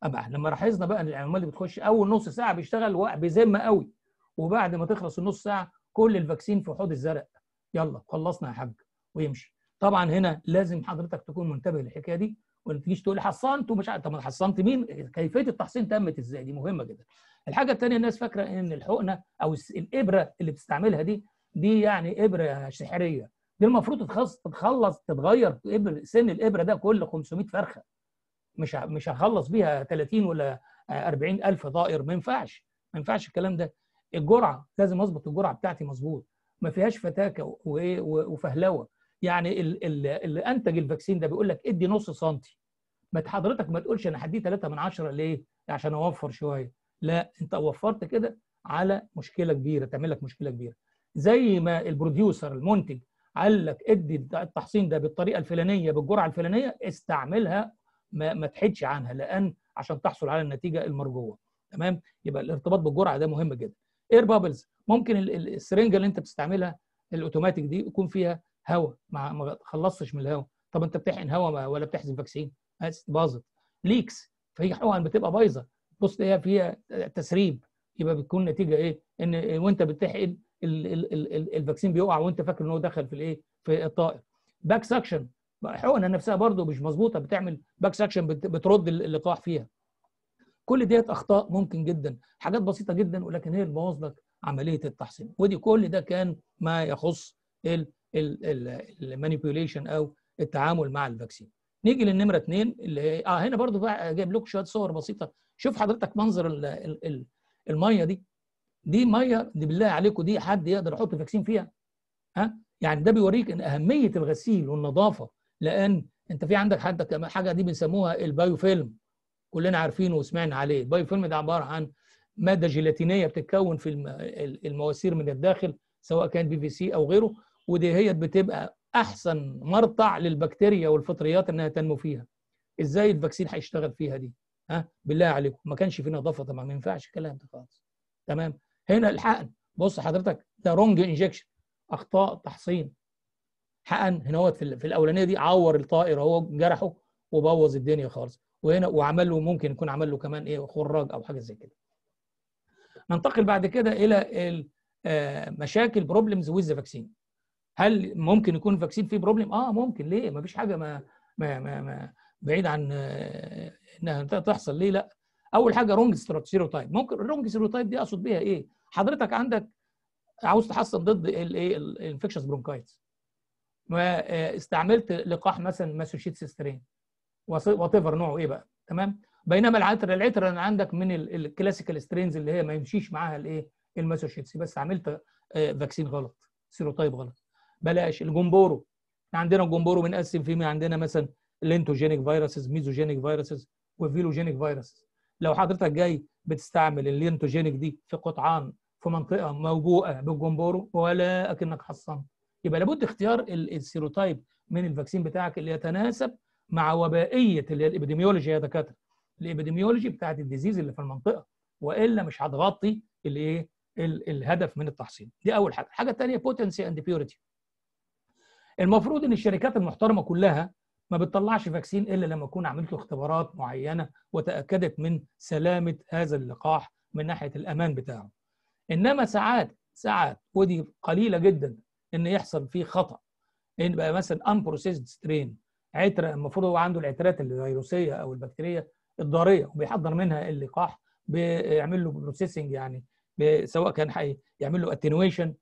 طبعا لما لاحظنا بقى ان العمال اللي بتخش اول نص ساعه بيشتغل بذمه قوي وبعد ما تخلص النص ساعه كل الفاكسين في حوض الزرق يلا خلصنا يا حاج ويمشي طبعا هنا لازم حضرتك تكون منتبه للحكايه دي ما تجيش تقول لي حصنت ومش طب ما حصنت مين كيفيه التحصين تمت ازاي دي مهمه جدا الحاجه الثانيه الناس فاكره ان الحقنه او الابره اللي بتستعملها دي دي يعني ابره سحريه دي المفروض تتخلص تتخلص تتغير إبر سن الابره ده كل 500 فرخه مش مش هخلص بيها 30 ولا 40 الف طائر ما ينفعش ما ينفعش الكلام ده الجرعه لازم اظبط الجرعه بتاعتي مظبوط ما فيهاش فتاكه وايه وفهلوه يعني اللي انتج الفاكسين ده بيقول لك ادي نص سنتي ما حضرتك ما تقولش انا هديه 3 من 10 ليه؟ عشان اوفر شويه لا انت وفرت كده على مشكله كبيره تعمل لك مشكله كبيره زي ما البروديوسر المنتج قال لك ادي التحصين ده بالطريقه الفلانيه بالجرعه الفلانيه استعملها ما, ما تحدش عنها لان عشان تحصل على النتيجه المرجوه تمام يبقى الارتباط بالجرعه ده مهم جدا اير بابلز ممكن السرنجه اللي انت بتستعملها الاوتوماتيك دي يكون فيها هواء ما خلصتش من الهواء طب انت بتحقن هواء ولا بتحزن فاكسين باظت ليكس فهي حقن بتبقى بايظه بص هي فيها تسريب يبقى بتكون نتيجه ايه؟ ان وانت بتحقن الفاكسين بيقع وانت فاكر ان هو دخل في الايه؟ في الطائر. باك سكشن حقنه نفسها برضو مش مظبوطه بتعمل باك سكشن بترد اللقاح فيها. كل ديت اخطاء ممكن جدا حاجات بسيطه جدا ولكن هي اللي لك عمليه التحصين ودي كل ده كان ما يخص المانيبيوليشن او التعامل مع الفاكسين. نيجي للنمره اثنين اللي هي اه هنا برضو بقى جايب لكم شويه صور بسيطه شوف حضرتك منظر الـ الـ الـ الميه دي دي ميه دي بالله عليكم دي حد يقدر يحط فاكسين فيها ها يعني ده بيوريك ان اهميه الغسيل والنظافه لان انت في عندك حد حاجه دي بنسموها البايو فيلم كلنا عارفينه وسمعنا عليه البايو فيلم ده عباره عن ماده جيلاتينيه بتتكون في المواسير من الداخل سواء كان بي في سي او غيره ودي هي بتبقى احسن مرتع للبكتيريا والفطريات انها تنمو فيها ازاي الفاكسين هيشتغل فيها دي ها بالله عليكم ما كانش في نظافه طبعا ما ينفعش الكلام ده خالص تمام هنا الحقن بص حضرتك ده رونج انجكشن اخطاء تحصين حقن هنا هو في الاولانيه دي عور الطائر هو جرحه وبوظ الدنيا خالص وهنا وعمل له ممكن يكون عمل له كمان ايه خراج او حاجه زي كده ننتقل بعد كده الى آه، مشاكل بروبلمز ويز ذا فاكسين هل ممكن يكون الفاكسين فيه بروبلم؟ اه ممكن ليه؟ ما فيش حاجه ما ما ما, ما بعيد عن آه، انها تحصل ليه لا؟ اول حاجه رونج سيرو تايب ممكن الرونج تايب دي اقصد بيها ايه؟ حضرتك عندك عاوز تحصن ضد الايه الانفكشس برونكايتس ما آه، استعملت لقاح مثلا سترين وات ايفر نوعه ايه بقى تمام؟ بينما العتر العتر انا عندك من الكلاسيكال سترينز اللي هي ما يمشيش معاها الايه الماسوشيتس بس عملت فاكسين آه، غلط سيرو تايب غلط بلاش الجمبورو عندنا الجمبورو بنقسم فيه عندنا مثلا لينتوجينيك فيروسز ميزوجينيك فيروسز وفيلوجينيك فيروسز لو حضرتك جاي بتستعمل اللينتوجينيك دي في قطعان في منطقه موبوءه بالجمبورو ولا اكنك حصنت يبقى لابد اختيار السيروتايب من الفاكسين بتاعك اللي يتناسب مع وبائيه اللي هي الابيديميولوجي يا دكاتره الابيديميولوجي بتاعت الديزيز اللي في المنطقه والا مش هتغطي الايه الهدف من التحصين دي اول حاجه الحاجه الثانيه بوتنسي اند بيوريتي المفروض ان الشركات المحترمه كلها ما بتطلعش فاكسين الا لما تكون عملت له اختبارات معينه وتاكدت من سلامه هذا اللقاح من ناحيه الامان بتاعه. انما ساعات ساعات ودي قليله جدا ان يحصل فيه خطا ان بقى مثلا ان بروسيسد سترين عتره المفروض هو عنده العترات الفيروسيه او البكتيريه الضاريه وبيحضر منها اللقاح بيعمل له بروسيسنج يعني سواء كان يعمل له اتنويشن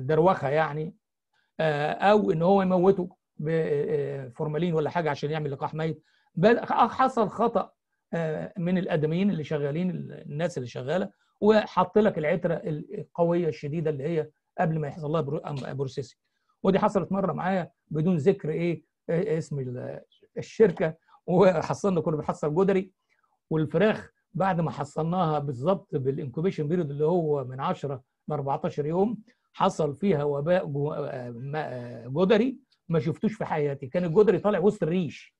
دروخه يعني آه، او ان هو يموته بفورمالين آه، آه، ولا حاجه عشان يعمل لقاح ميت بل حصل خطا من الادميين اللي شغالين الناس اللي شغاله وحط لك العتره القويه الشديده اللي هي قبل ما يحصل لها بروسيسي ودي حصلت مره معايا بدون ذكر ايه, إيه، اسم الشركه وحصلنا كنا بنحصل جدري والفراخ بعد ما حصلناها بالظبط بالانكوبيشن بيريد اللي هو من 10 ل 14 يوم حصل فيها وباء جدري ما شفتوش في حياتي كان الجدري طالع وسط الريش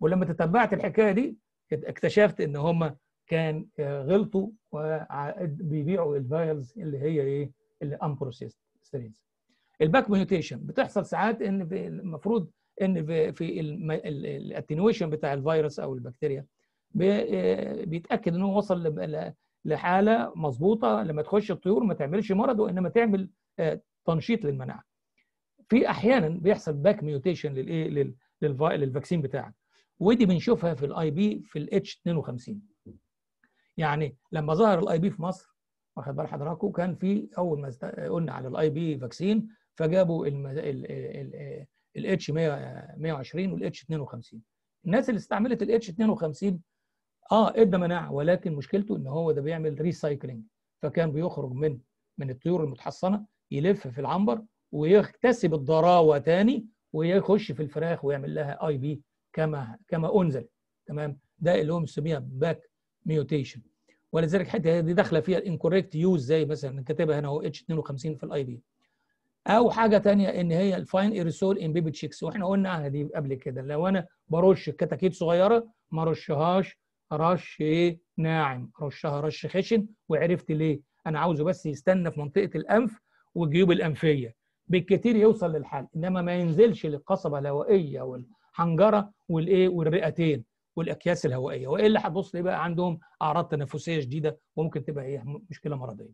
ولما تتبعت الحكايه دي اكتشفت ان هم كان آه، غلطوا وبيبيعوا الفايلز اللي هي ايه اللي امبروسيست سترينز الباك ميوتيشن بتحصل ساعات ان المفروض ان في, الاتينويشن الاتنويشن بتاع الفيروس او البكتيريا آه، بيتاكد انه وصل لحاله مظبوطه لما تخش الطيور ما تعملش مرض وانما تعمل آه، تنشيط للمناعه. في احيانا بيحصل باك ميوتيشن للايه للفاكسين بتاعك ودي بنشوفها في الاي بي في الاتش 52 يعني لما ظهر الاي بي في مصر واخد بال حضراتكم كان في اول ما قلنا على الاي بي فاكسين فجابوا الاتش 120 والاتش 52 الناس اللي استعملت الاتش 52 اه ادى مناعه ولكن مشكلته ان هو ده بيعمل ريسايكلينج فكان بيخرج من من الطيور المتحصنه يلف في العنبر ويكتسب الضراوه تاني ويخش في الفراخ ويعمل لها اي بي كما كما انزل تمام ده اللي هو بنسميها باك ميوتيشن ولذلك الحته دي داخله فيها الانكوريكت يوز زي مثلا كاتبها هنا هو اتش 52 في الاي بي او حاجه تانية ان هي الفاين ايرسول امبيبد تشيكس واحنا قلنا عنها دي قبل كده لو انا برش كتاكيت صغيره ما رشهاش رش ناعم رشها رش خشن وعرفت ليه انا عاوزه بس يستنى في منطقه الانف والجيوب الانفيه بالكتير يوصل للحل انما ما ينزلش للقصبه الهوائيه والحنجره والايه والرئتين والاكياس الهوائيه والا هتبص ليه بقى عندهم اعراض تنفسيه شديده وممكن تبقى ايه مشكله مرضيه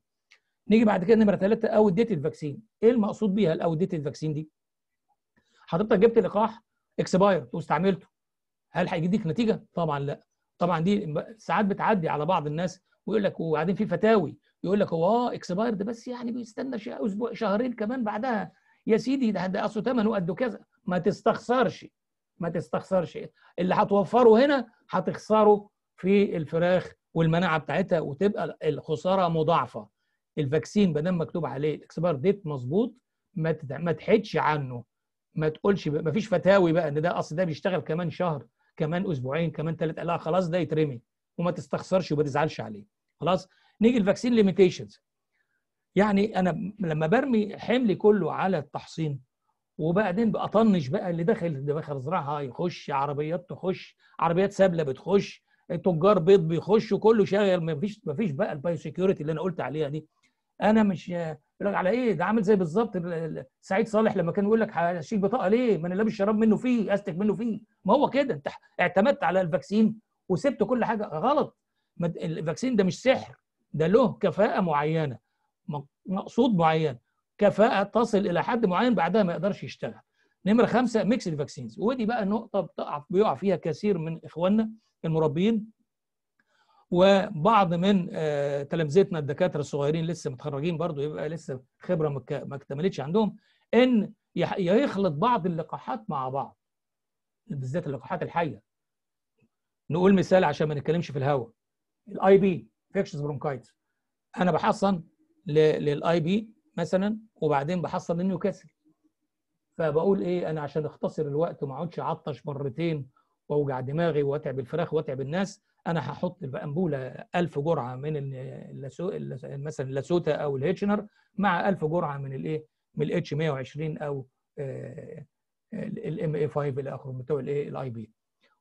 نيجي بعد كده نمره ثلاثه او ديتد فاكسين ايه المقصود بيها الاو ديتد فاكسين دي حضرتك جبت لقاح اكسباير واستعملته هل لك نتيجه طبعا لا طبعا دي ساعات بتعدي على بعض الناس ويقول لك وبعدين في فتاوي يقول لك هو اه اكسبايرد بس يعني بيستنى اسبوع شهرين كمان بعدها يا سيدي ده اصله ثمنه قد كذا ما تستخسرش ما تستخسرش اللي هتوفره هنا هتخسره في الفراخ والمناعه بتاعتها وتبقى الخساره مضاعفه الفاكسين ما دام مكتوب عليه اكسباير ديت مظبوط ما ما تحدش عنه ما تقولش ما فيش فتاوي بقى ان ده اصل ده بيشتغل كمان شهر كمان اسبوعين كمان ثلاثه لا خلاص ده يترمي وما تستخسرش وما تزعلش عليه خلاص نيجي الفاكسين ليميتيشنز يعني انا لما برمي حملي كله على التحصين وبعدين بطنش بقى اللي داخل داخل زراعه يخش عربيات تخش عربيات سابله بتخش تجار بيض بيخشوا كله شغال مفيش مفيش بقى البايو سيكيورتي اللي انا قلت عليها دي انا مش يقول لك على ايه ده عامل زي بالظبط سعيد صالح لما كان يقول لك هشيل بطاقه ليه ما انا لابس شراب منه فيه استك منه فيه ما هو كده انت اعتمدت على الفاكسين وسبت كل حاجه غلط الفاكسين ده مش سحر ده له كفاءه معينه مقصود معين كفاءه تصل الى حد معين بعدها ما يقدرش يشتغل نمرة خمسة ميكس الفاكسينز ودي بقى نقطة بيقع فيها كثير من إخواننا المربين وبعض من آه، تلامذتنا الدكاتره الصغيرين لسه متخرجين برضو يبقى لسه خبره ما اكتملتش عندهم ان يخلط بعض اللقاحات مع بعض بالذات اللقاحات الحيه نقول مثال عشان ما نتكلمش في الهواء الاي بي انفكشنز برونكايتس انا بحصن للاي بي مثلا وبعدين بحصن للنيوكاسل فبقول ايه انا عشان اختصر الوقت وما اقعدش اعطش مرتين واوجع دماغي واتعب الفراخ واتعب الناس انا هحط في انبوله 1000 جرعه من مثلا اللاسوتا او الهيتشنر مع 1000 جرعه من الايه من الاتش 120 او الام اي 5 الى اخره بتوع الايه الاي بي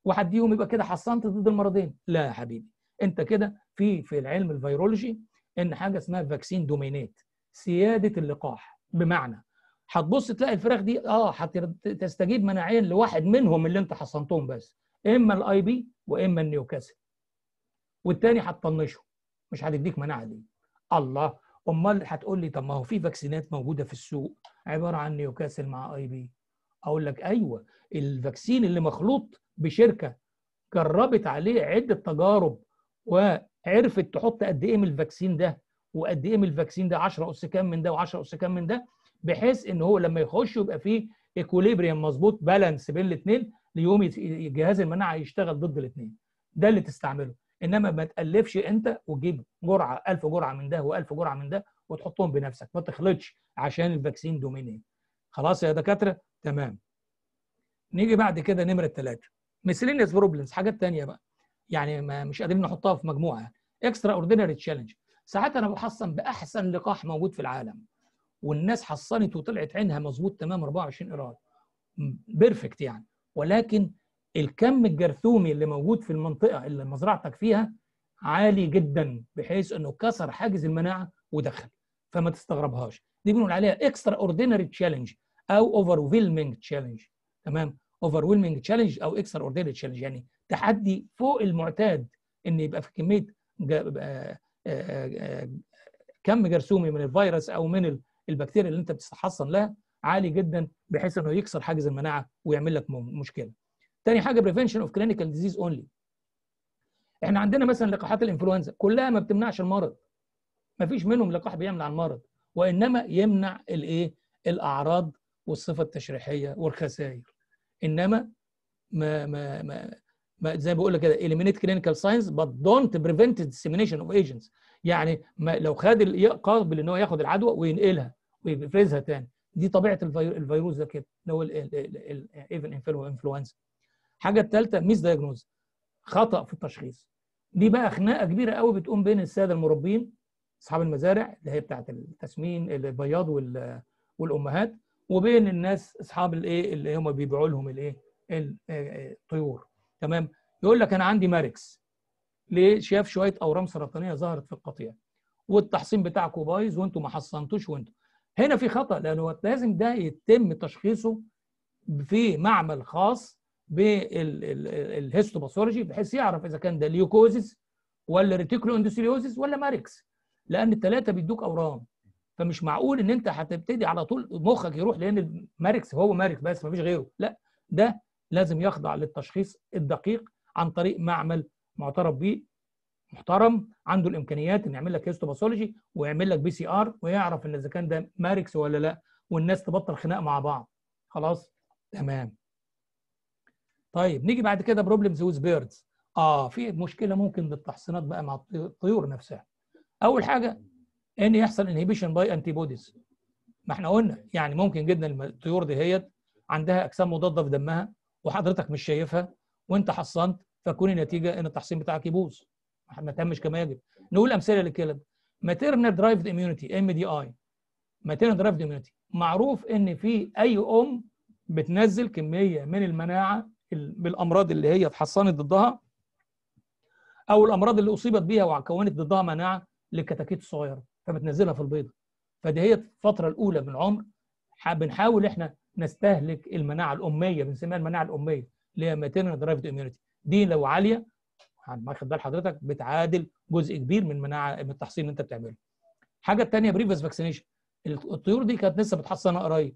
وهديهم يبقى كده حصنت ضد المرضين لا يا حبيبي انت كده في في العلم الفيرولوجي ان حاجه اسمها فاكسين دومينيت سياده اللقاح بمعنى هتبص تلاقي الفراخ دي اه هتستجيب مناعيا لواحد منهم اللي انت حصنتهم بس اما الاي بي واما النيوكاسل والتاني هتطنشه مش هتديك مناعه دي الله امال هتقول لي طب ما هو في فاكسينات موجوده في السوق عباره عن نيوكاسل مع اي بي اقول لك ايوه الفاكسين اللي مخلوط بشركه جربت عليه عده تجارب وعرفت تحط قد ايه من الفاكسين ده وقد ايه من الفاكسين ده 10 اس كام من ده و10 اس كام من ده بحيث ان هو لما يخش يبقى فيه ايكوليبريم مظبوط بالانس بين الاثنين ليوم جهاز المناعه يشتغل ضد الاثنين ده اللي تستعمله انما ما تالفش انت وتجيب جرعه 1000 جرعه من ده و1000 جرعه من ده وتحطهم بنفسك ما تخلطش عشان الفاكسين دومينين خلاص يا دكاتره تمام نيجي بعد كده نمره ثلاثه مسلينيس بروبلمز حاجات ثانيه بقى يعني ما مش قادرين نحطها في مجموعه اكسترا اوردينري تشالنج ساعات انا بحصن باحسن لقاح موجود في العالم والناس حصنت وطلعت عينها مظبوط تمام 24 قرايه بيرفكت يعني ولكن الكم الجرثومي اللي موجود في المنطقه اللي مزرعتك فيها عالي جدا بحيث انه كسر حاجز المناعه ودخل فما تستغربهاش دي بنقول عليها اكسترا اوردينري تشالنج او اوفر ويلمنج تشالنج تمام اوفر ويلمنج تشالنج او اكسترا اوردينري تشالنج يعني تحدي فوق المعتاد ان يبقى في كميه آه، آه، آه، كم جرثومي من الفيروس او من البكتيريا اللي انت بتتحصن لها عالي جدا بحيث انه يكسر حاجز المناعه ويعمل لك مشكله تاني حاجه بريفنشن اوف كلينيكال ديزيز اونلي احنا عندنا مثلا لقاحات الانفلونزا كلها ما بتمنعش المرض ما فيش منهم لقاح بيمنع المرض وانما يمنع الايه الاعراض والصفه التشريحيه والخسائر انما ما ما ما, ما زي ما بقول لك كده eliminate clinical signs but don't prevent dissemination of agents يعني ما لو خد قابل ان هو ياخد العدوى وينقلها ويفرزها تاني دي طبيعه الفيروس ده كده اللي هو ايفن انفلونزا الحاجه الثالثه ميس دايجنوز خطا في التشخيص دي بقى خناقه كبيره قوي بتقوم بين الساده المربين اصحاب المزارع اللي هي بتاعه التسمين البياض والامهات وبين الناس اصحاب الايه اللي هم بيبيعوا لهم الايه الطيور إيه، تمام يقول لك انا عندي ماركس ليه شاف شويه اورام سرطانيه ظهرت في القطيع والتحصين بتاعكم بايظ وانتم ما حصنتوش وانتم هنا في خطا لانه لازم ده يتم تشخيصه في معمل خاص بالهيستوباثولوجي بحيث يعرف اذا كان ده ليوكوزيس ولا ريتيكولو اندوثيليوزيس ولا ماركس لان الثلاثه بيدوك اورام فمش معقول ان انت هتبتدي على طول مخك يروح لان ماركس هو ماركس بس مفيش غيره لا ده لازم يخضع للتشخيص الدقيق عن طريق معمل معترف بيه محترم عنده الامكانيات ان يعمل لك هيستوباثولوجي ويعمل لك بي سي ار ويعرف ان اذا كان ده ماركس ولا لا والناس تبطل خناق مع بعض خلاص تمام طيب نيجي بعد كده بروبلمز ويز بيردز اه في مشكله ممكن بالتحصينات بقى مع الطيور نفسها اول حاجه ان يحصل انهبيشن باي انتي بوديز ما احنا قلنا يعني ممكن جدا الطيور دهيت عندها اجسام مضاده في دمها وحضرتك مش شايفها وانت حصنت فكون النتيجه ان التحصين بتاعك يبوظ ما تمش كما يجب نقول امثله للكلام ماتيرنال درايفد اميونيتي ام دي اي ماتيرنال درايفد اميونيتي معروف ان في اي ام بتنزل كميه من المناعه بالامراض اللي هي اتحصنت ضدها او الامراض اللي اصيبت بيها وكونت ضدها مناعه للكتاكيت الصغيره فبتنزلها في البيضه فدي هي الفتره الاولى من العمر بنحاول احنا نستهلك المناعه الاميه بنسميها المناعه الاميه اللي هي ماتيرنال درايفد اميونيتي دي لو عاليه واخد بال حضرتك بتعادل جزء كبير من مناعه من التحصين اللي انت بتعمله. الحاجه الثانيه بريفس فاكسينيشن الطيور دي كانت لسه متحصنه قريب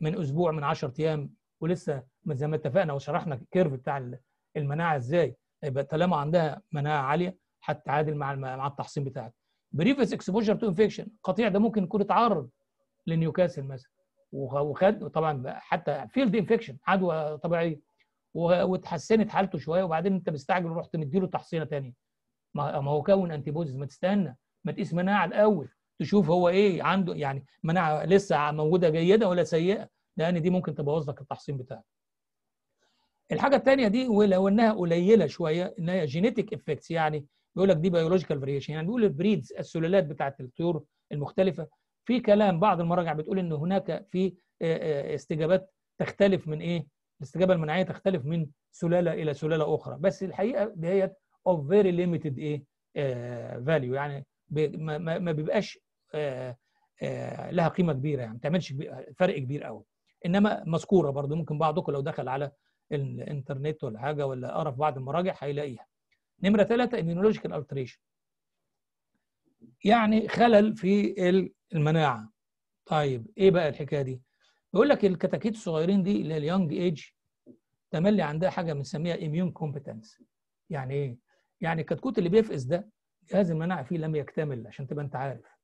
من اسبوع من 10 ايام ولسه زي ما اتفقنا وشرحنا الكيرف بتاع المناعه ازاي يبقى طالما عندها مناعه عاليه هتتعادل مع مع التحصين بتاعك بريفس اكسبوجر تو انفكشن القطيع ده ممكن يكون اتعرض لنيوكاسل مثلا وخد طبعا حتى فيلد انفكشن عدوى طبيعيه واتحسنت حالته شويه وبعدين انت مستعجل ورحت مديله تحصينه ثانيه ما هو كون انتي ما تستنى ما تقيس مناعه الاول تشوف هو ايه عنده يعني مناعه لسه موجوده جيده ولا سيئه لان دي ممكن تبوظ لك التحصين بتاعك الحاجه الثانيه دي ولو انها قليله شويه ان هي جينيتيك افكتس يعني بيقول لك دي بيولوجيكال فاريشن يعني بيقول البريدز السلالات بتاعت الطيور المختلفه في كلام بعض المراجع بتقول ان هناك في آه، آه، استجابات تختلف من ايه الاستجابه المناعيه تختلف من سلاله الى سلاله اخرى بس الحقيقه ديت اوف فيري ليميتد ايه فاليو آه، يعني ما بيبقاش لها قيمه كبيره يعني ما بتعملش فرق كبير قوي انما مذكوره برضو ممكن بعضكم لو دخل على الانترنت ولا حاجه ولا قرا في بعض المراجع هيلاقيها نمره ثلاثه immunological alteration يعني خلل في المناعه طيب ايه بقى الحكايه دي بيقول لك الكتاكيت الصغيرين دي اللي هي اليونج ايج تملي عندها حاجه بنسميها immune كومبتنس يعني ايه يعني الكتكوت اللي بيفقس ده جهاز المناعه فيه لم يكتمل عشان تبقى انت عارف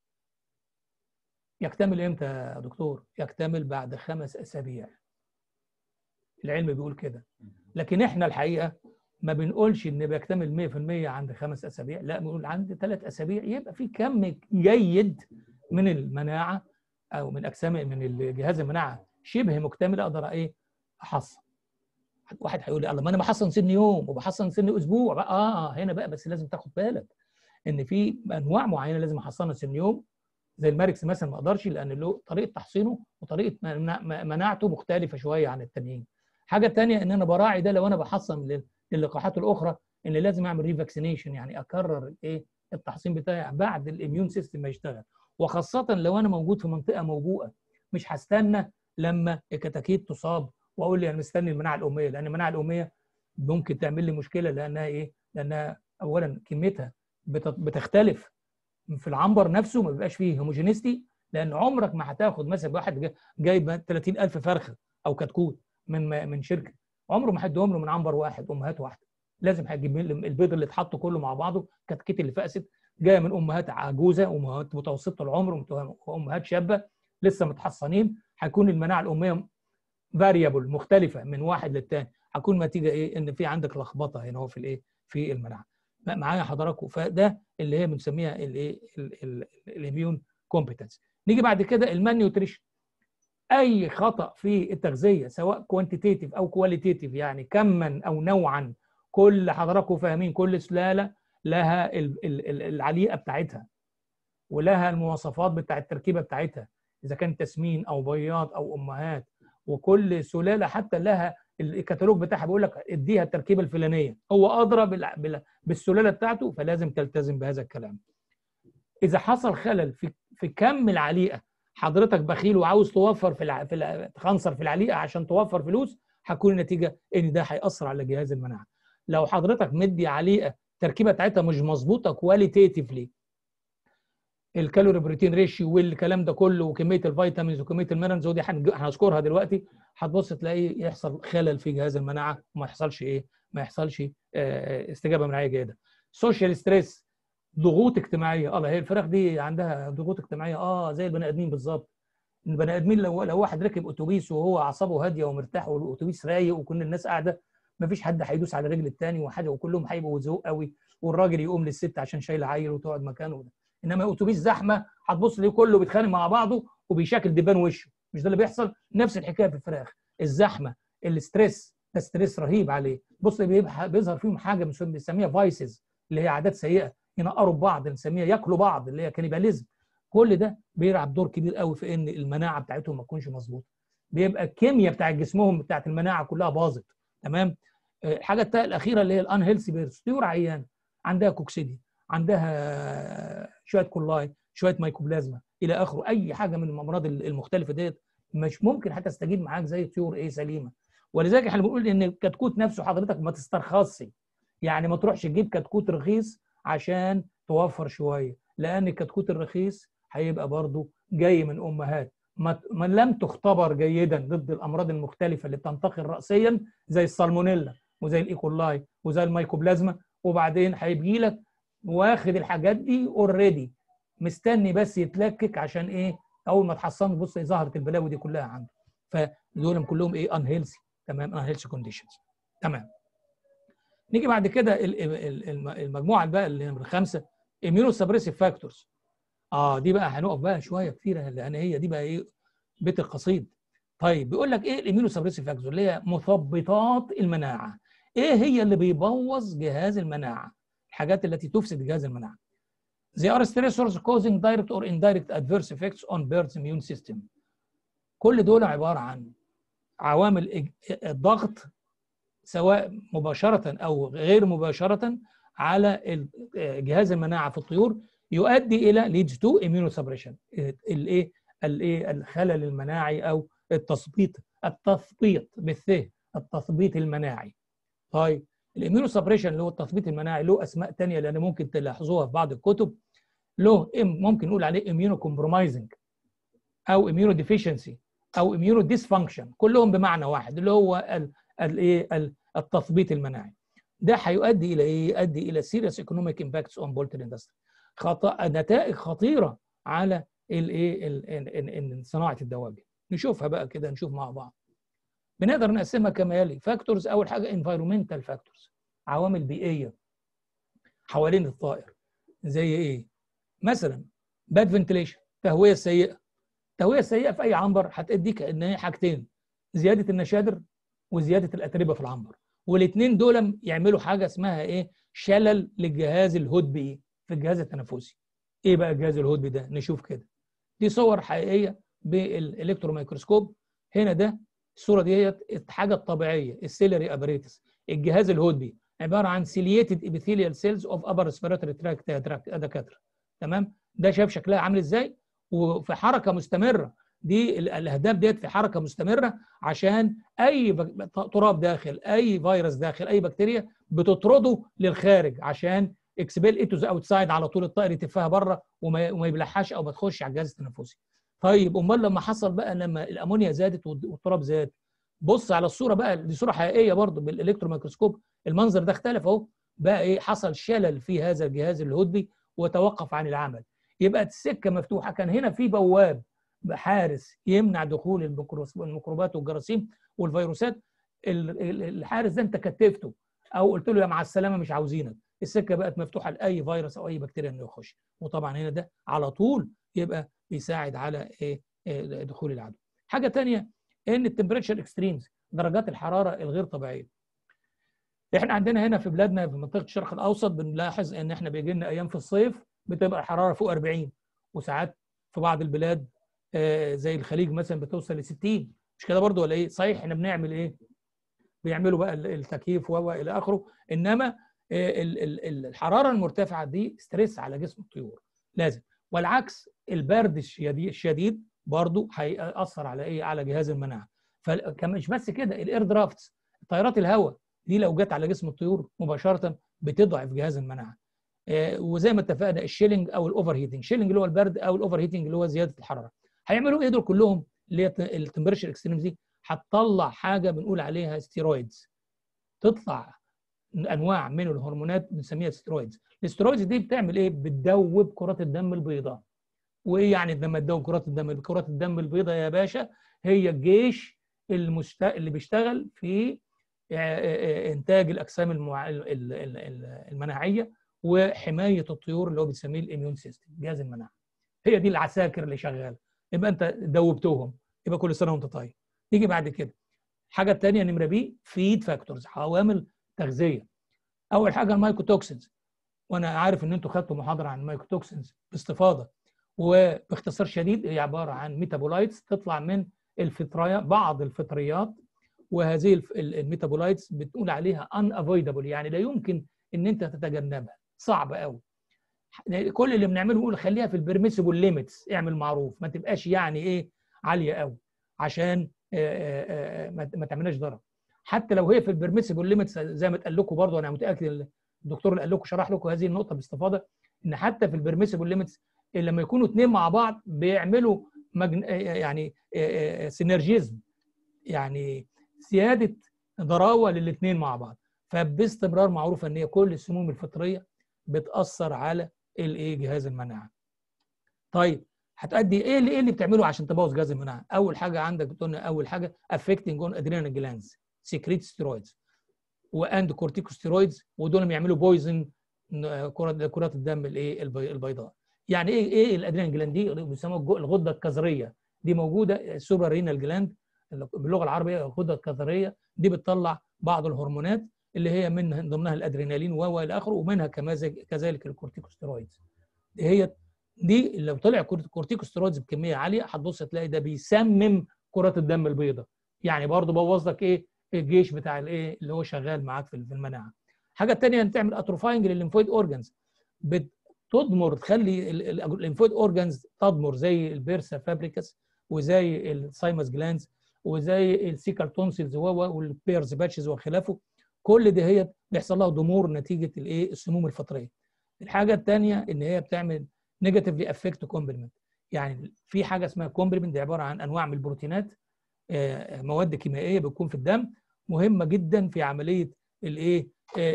يكتمل امتى يا دكتور؟ يكتمل بعد خمس اسابيع. العلم بيقول كده. لكن احنا الحقيقه ما بنقولش ان بيكتمل 100% عند خمس اسابيع، لا بنقول عند ثلاث اسابيع يبقى في كم جيد من المناعه او من اجسام من جهاز المناعه شبه مكتمل اقدر ايه؟ احصن. واحد هيقول لي الله ما انا بحصن سن يوم وبحصن سن اسبوع بقى آه،, اه هنا بقى بس لازم تاخد بالك ان في انواع معينه لازم احصنها سن يوم زي الماركس مثلا ما اقدرش لان له طريقه تحصينه وطريقه مناعته مختلفه شويه عن التانيين حاجه الثانيه ان انا براعي ده لو انا بحصن للقاحات الاخرى ان لازم اعمل ريفاكسينيشن يعني اكرر الايه التحصين بتاعي بعد الاميون سيستم ما يشتغل وخاصه لو انا موجود في منطقه موبوءه مش هستنى لما الكتاكيت تصاب واقول لي انا مستني المناعه الاميه لان المناعه الاميه ممكن تعمل لي مشكله لانها ايه؟ لانها اولا كميتها بتختلف في العنبر نفسه ما بيبقاش فيه هوموجينيستي لان عمرك ما هتاخد مثلا واحد جايب 30000 فرخه او كتكوت من من شركه عمره ما هيديهم له من عنبر واحد امهات واحده لازم هتجيب البيض اللي اتحط كله مع بعضه كتكيت اللي فقست جايه من امهات عجوزه امهات متوسطه العمر وامهات شابه لسه متحصنين هيكون المناعه الاميه فاريبل مختلفه من واحد للتاني هيكون نتيجه ايه ان في عندك لخبطه هنا هو في الايه في المناعه معايا حضراتكم فده اللي هي بنسميها الايه الاميون كومبتنس نيجي بعد كده المان اي خطا في التغذيه سواء كوانتيتيف او كواليتيف يعني كما او نوعا كل حضراتكم فاهمين كل سلاله لها العليقه بتاعتها ولها المواصفات بتاع التركيبه بتاعتها اذا كان تسمين او بياض او امهات وكل سلاله حتى لها الكتالوج بتاعها بيقول لك اديها التركيبه الفلانيه هو ادرى بالسلاله بتاعته فلازم تلتزم بهذا الكلام اذا حصل خلل في في كم العليقه حضرتك بخيل وعاوز توفر في في تخنصر في العليقه عشان توفر فلوس هتكون النتيجه ان ده هياثر على جهاز المناعه لو حضرتك مدي عليقه التركيبه بتاعتها مش مظبوطه كواليتيتيفلي الكالوري بروتين ريشيو والكلام ده كله وكميه الفيتامينز وكميه المينرالز ودي هنذكرها دلوقتي هتبص تلاقي يحصل خلل في جهاز المناعه وما يحصلش ايه؟ ما يحصلش آه، آه، استجابه مناعيه جيده. سوشيال ستريس ضغوط اجتماعيه اه هي الفراخ دي عندها ضغوط اجتماعيه اه زي البني ادمين بالظبط. البني ادمين لو لو واحد ركب اتوبيس وهو اعصابه هاديه ومرتاح والاتوبيس رايق وكل الناس قاعده مفيش حد هيدوس على رجل الثاني وحاجه وكلهم هيبقوا ذوق قوي والراجل يقوم للست عشان شايله عيل وتقعد مكانه انما اتوبيس زحمه هتبص ليه كله بيتخانق مع بعضه وبيشكل دبان وشه مش ده اللي بيحصل نفس الحكايه في الفراخ الزحمه الاستريس ده ستريس رهيب عليه بص بيظهر فيهم حاجه بنسميها فايسز اللي هي عادات سيئه ينقروا بعض بنسميها ياكلوا بعض اللي هي كانيباليزم كل ده بيلعب دور كبير قوي في ان المناعه بتاعتهم ما تكونش مظبوطه بيبقى الكيمياء بتاعت جسمهم بتاعت المناعه كلها باظت تمام آه، الحاجه الاخيره اللي هي الان هيلثي بيرس طيور عيانه عندها كوكسيديا عندها شويه كولاي شويه مايكوبلازما الى اخره اي حاجه من الامراض المختلفه ديت مش ممكن حتى تستجيب معاك زي الطيور ايه سليمه ولذلك احنا بنقول ان الكتكوت نفسه حضرتك ما تسترخصش يعني ما تروحش تجيب كتكوت رخيص عشان توفر شويه لان الكتكوت الرخيص هيبقى برضه جاي من امهات ما لم تختبر جيدا ضد الامراض المختلفه اللي بتنتقل راسيا زي السالمونيلا وزي الايكولاي وزي المايكوبلازما وبعدين هيجي لك واخد الحاجات دي اوريدي مستني بس يتلكك عشان ايه اول ما اتحصنت بص ايه ظهرت البلاوي دي كلها عنده فدول كلهم ايه ان هيلثي تمام ان هيلثي كونديشنز تمام نيجي بعد كده المجموعه بقى اللي نمره خمسه اميونو سبريسيف فاكتورز اه دي بقى هنقف بقى شويه كتير لان هي دي بقى ايه بيت القصيد طيب بيقول لك ايه الاميونو سبريسيف فاكتورز اللي هي مثبطات المناعه ايه هي اللي بيبوظ جهاز المناعه الحاجات التي تفسد جهاز المناعه. They are stressors causing direct or indirect adverse effects on birds immune system. كل دول عباره عن عوامل الضغط سواء مباشره او غير مباشره على جهاز المناعه في الطيور يؤدي الى leads to immunosuppression الايه الايه الخلل المناعي او التثبيط التثبيط بالث التثبيط المناعي طيب الاميونو سبريشن اللي هو التثبيط المناعي له اسماء ثانيه لان ممكن تلاحظوها في بعض الكتب له ممكن نقول عليه اميونو كومبرومايزنج او اميونو ديفيشنسي او اميونو ديسفانكشن كلهم بمعنى واحد اللي هو الايه التثبيط المناعي ده هيؤدي الى ايه؟ يؤدي الى سيريس ايكونوميك امباكتس اون بولت اندستري خطأ نتائج خطيره على الايه صناعه الدواجن نشوفها بقى كده نشوف مع بعض بنقدر نقسمها كما يلي فاكتورز اول حاجه انفايرومنتال فاكتورز عوامل بيئيه حوالين الطائر زي ايه مثلا باد فنتليشن تهويه سيئه التهويه السيئه في اي عنبر هتديك ان هي حاجتين زياده النشادر وزياده الاتربه في العنبر والاثنين دول يعملوا حاجه اسمها ايه شلل للجهاز الهدبي في الجهاز التنفسي ايه بقى الجهاز الهدبي ده نشوف كده دي صور حقيقيه مايكروسكوب هنا ده الصوره دي هي الحاجه الطبيعيه السيلري ابريتس الجهاز الهودي عباره عن سيليتد ابيثيليال سيلز اوف ابر ريسبيراتوري تراكت دكاتره تمام ده شايف شكلها عامل ازاي وفي حركه مستمره دي الاهداف ديت في حركه مستمره عشان اي تراب داخل اي فيروس داخل اي بكتيريا بتطرده للخارج عشان اكسبيل اتوز اوتسايد على طول الطائر يتفها بره وما, وما يبلعهاش او ما تخش على الجهاز التنفسي طيب امال لما حصل بقى لما الامونيا زادت والتراب زاد بص على الصوره بقى دي صوره حقيقيه برضه بالالكتروميكروسكوب المنظر ده اختلف اهو بقى ايه حصل شلل في هذا الجهاز الهدبي وتوقف عن العمل يبقى السكه مفتوحه كان هنا في بواب حارس يمنع دخول الميكروبات والجراثيم والفيروسات الحارس ده انت كتفته او قلت له يا مع السلامه مش عاوزينك السكه بقت مفتوحه لاي فيروس او اي بكتيريا انه يخش وطبعا هنا ده على طول يبقى بيساعد على ايه, إيه، دخول العدوى حاجه ثانيه ان التمبريتشر اكستريمز درجات الحراره الغير طبيعيه احنا عندنا هنا في بلادنا في منطقه الشرق الاوسط بنلاحظ ان احنا بيجي لنا ايام في الصيف بتبقى الحراره فوق 40 وساعات في بعض البلاد آه، زي الخليج مثلا بتوصل ل 60 مش كده برضو ولا ايه صحيح احنا بنعمل ايه بيعملوا بقى التكييف و الى اخره انما آه، الحراره المرتفعه دي ستريس على جسم الطيور لازم والعكس البرد الشديد برضه هيأثر على ايه على جهاز المناعه فمش بس كده الاير درافتس طيارات الهواء دي لو جت على جسم الطيور مباشره بتضعف جهاز المناعه آه، وزي ما اتفقنا الشيلنج او الاوفر هيتنج شيلنج اللي هو البرد او الاوفر هيتنج اللي هو زياده الحراره هيعملوا ايه دول كلهم اللي هي التمبرشر اكستريمز دي هتطلع حاجه بنقول عليها ستيرويدز تطلع انواع من الهرمونات بنسميها سترويدز الاسترويدز دي بتعمل ايه بتدوب كرات الدم البيضاء وايه يعني لما تدوب كرات الدم كرات الدم البيضاء يا باشا هي الجيش المشت... اللي بيشتغل في آه، آه، آه، انتاج الاجسام المع... المناعيه وحمايه الطيور اللي هو بنسميه الاميون سيستم جهاز المناعه هي دي العساكر اللي شغاله يبقى انت دوبتهم يبقى كل سنه وانت طيب نيجي بعد كده الحاجه الثانيه نمره بي فيد فاكتورز عوامل تغذيه اول حاجه المايكوتوكسينز وانا عارف ان انتوا خدتوا محاضره عن المايكوتوكسينز باستفاضه وباختصار شديد هي عباره عن ميتابولايتس تطلع من الفطريات بعض الفطريات وهذه الميتابولايتس بتقول عليها ان افويدابل يعني لا يمكن ان انت تتجنبها صعب قوي كل اللي بنعمله نقول خليها في البيرميسيبل ليميتس اعمل معروف ما تبقاش يعني ايه عاليه قوي عشان ما تعملناش ضرر حتى لو هي في البرميسيبل ليميت زي ما اتقال لكم برضه انا متاكد الدكتور اللي قال لكم شرح لكم هذه النقطه باستفاضه ان حتى في البرميسيبل ليميتس لما يكونوا اثنين مع بعض بيعملوا مجن... آه، آه، يعني سينرجيزم آه، يعني زياده ضراوه للاثنين مع بعض فباستمرار معروف ان هي كل السموم الفطريه بتاثر على الايه جهاز المناعه. طيب هتؤدي ايه اللي ايه اللي بتعمله عشان تبوظ جهاز المناعه؟ اول حاجه عندك قلنا اول حاجه افكتنج اون ادرينال جلانز سكريت ستيرويدز واند كورتيكوستيرويدز ودول بيعملوا بويزن كرات الدم الايه البيضاء يعني ايه ايه الادرينال جلاند دي بيسموها الغده الكظريه دي موجوده السوبر رينال جلاند باللغه العربيه الغده الكظريه دي بتطلع بعض الهرمونات اللي هي من ضمنها الادرينالين و الى اخره ومنها كذلك الكورتيكوستيرويدز دي هي دي لو طلع كورتيكوستيرويدز بكميه عاليه هتبص تلاقي ده بيسمم كرات الدم البيضاء يعني برضه بوظ لك ايه الجيش بتاع الايه اللي هو شغال معاك في المناعه الحاجه الثانيه ان تعمل اتروفاينج للليمفويد اورجانز بتضمر تخلي الليمفويد اورجانز تضمر زي البيرسا فابريكاس وزي السايمس جلاندز وزي السيكال تونسلز والبيرز باتشز وخلافه كل دي هي بيحصل لها ضمور نتيجه الايه السموم الفطريه الحاجه الثانيه ان هي بتعمل نيجاتيفلي افكت كومبلمنت يعني في حاجه اسمها كومبلمنت دي عباره عن انواع من البروتينات آه، مواد كيميائيه بتكون في الدم مهمه جدا في عمليه الايه آه،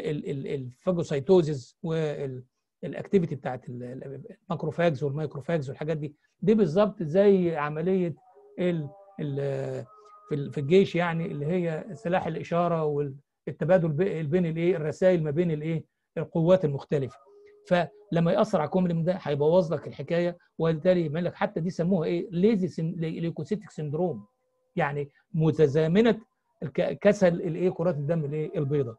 الفاجوسايتوزيس والاكتيفيتي بتاعت الماكروفاجز والمايكروفاجز والحاجات دي دي بالظبط زي عمليه ال في الجيش يعني اللي هي سلاح الاشاره والتبادل بين الايه الرسائل ما بين الايه القوات المختلفه فلما ياثر على الكومبلم ده هيبوظ لك الحكايه وبالتالي يعمل لك حتى دي سموها ايه ليزي ليكوسيتك سندروم يعني متزامنه كسل الايه كرات الدم الايه البيضاء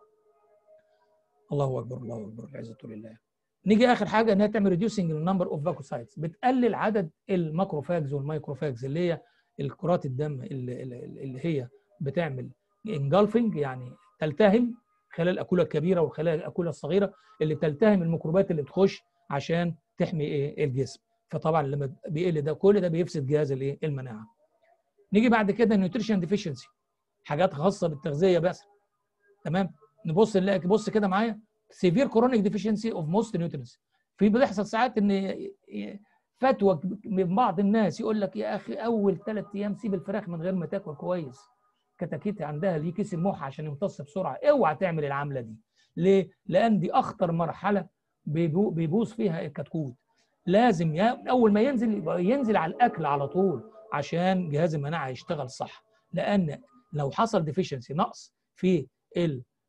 الله اكبر الله اكبر العزه لله نيجي اخر حاجه انها تعمل ريديوسنج للنمبر اوف فاكوسايتس بتقلل عدد الماكروفاجز والمايكروفاجز اللي هي الكرات الدم اللي, اللي هي بتعمل انجلفنج يعني تلتهم خلال الاكوله الكبيره وخلال الاكوله الصغيره اللي تلتهم الميكروبات اللي تخش عشان تحمي ايه الجسم فطبعا لما بيقل ده كل ده بيفسد جهاز الايه المناعه نيجي بعد كده النيوتريشن ديفيشنسي حاجات خاصه بالتغذيه بس تمام نبص نلاقي بص كده معايا سيفير كرونيك ديفيشنسي اوف موست نيوترينز في بيحصل ساعات ان فتوى من بعض الناس يقول لك يا اخي اول ثلاث ايام سيب الفراخ من غير ما تاكل كويس كتاكيتي عندها ليه كيس المح عشان يمتص بسرعه اوعى تعمل العمله دي ليه؟ لان دي اخطر مرحله بيبوظ فيها الكتكوت لازم يا اول ما ينزل ينزل على الاكل على طول عشان جهاز المناعه يشتغل صح لان لو حصل ديفيشنسي نقص في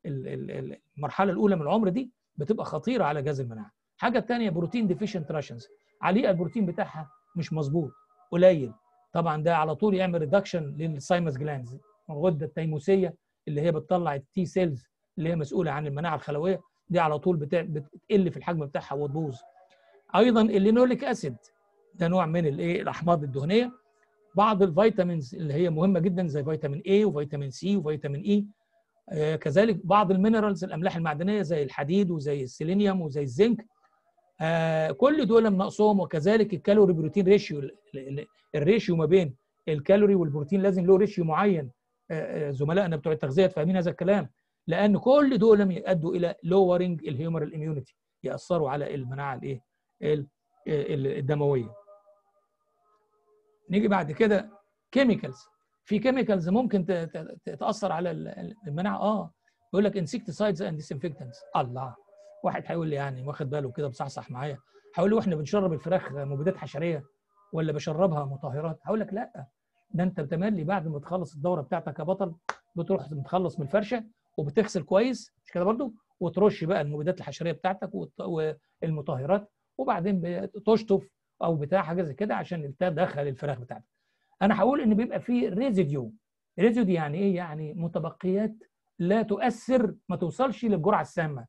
المرحله الاولى من العمر دي بتبقى خطيره على جهاز المناعه الحاجه الثانيه بروتين ديفيشنت راشنز عليه البروتين بتاعها مش مظبوط قليل طبعا ده على طول يعمل ريدكشن للسايمس جلاندز الغده التيموسيه اللي هي بتطلع التي سيلز اللي هي مسؤوله عن المناعه الخلويه دي على طول بتقل في الحجم بتاعها وتبوظ ايضا اللينوليك اسيد ده نوع من الايه الاحماض الدهنيه بعض الفيتامينز اللي هي مهمه جدا زي فيتامين A وفيتامين C وفيتامين E آه، كذلك بعض المينرالز الاملاح المعدنيه زي الحديد وزي السيلينيوم وزي الزنك آه، كل دول ناقصهم وكذلك الكالوري بروتين ريشيو الريشيو ما بين الكالوري والبروتين لازم له ريشيو معين آه، زملائنا بتوع التغذيه فاهمين هذا الكلام لان كل دول يؤدوا الى لورنج الهيومر اميونيتي ياثروا على المناعه الايه الدمويه نيجي بعد كده كيميكالز في كيميكالز ممكن تاثر على المناعه اه بيقول لك انسكتسايدز اند ديسانفكتنتس الله واحد هيقول لي يعني واخد باله كده مصحصح معايا هقول له واحنا بنشرب الفراخ مبيدات حشريه ولا بشربها مطهرات هقول لك لا ده انت بتملي بعد ما تخلص الدوره بتاعتك يا بطل بتروح متخلص من الفرشه وبتغسل كويس مش كده برضو وترش بقى المبيدات الحشريه بتاعتك والمطهرات وبعدين بتشطف او بتاع حاجه زي كده عشان تدخل دخل الفراخ بتاعتك انا هقول ان بيبقى فيه ريزيديو ريزيديو يعني ايه يعني متبقيات لا تؤثر ما توصلش للجرعه السامه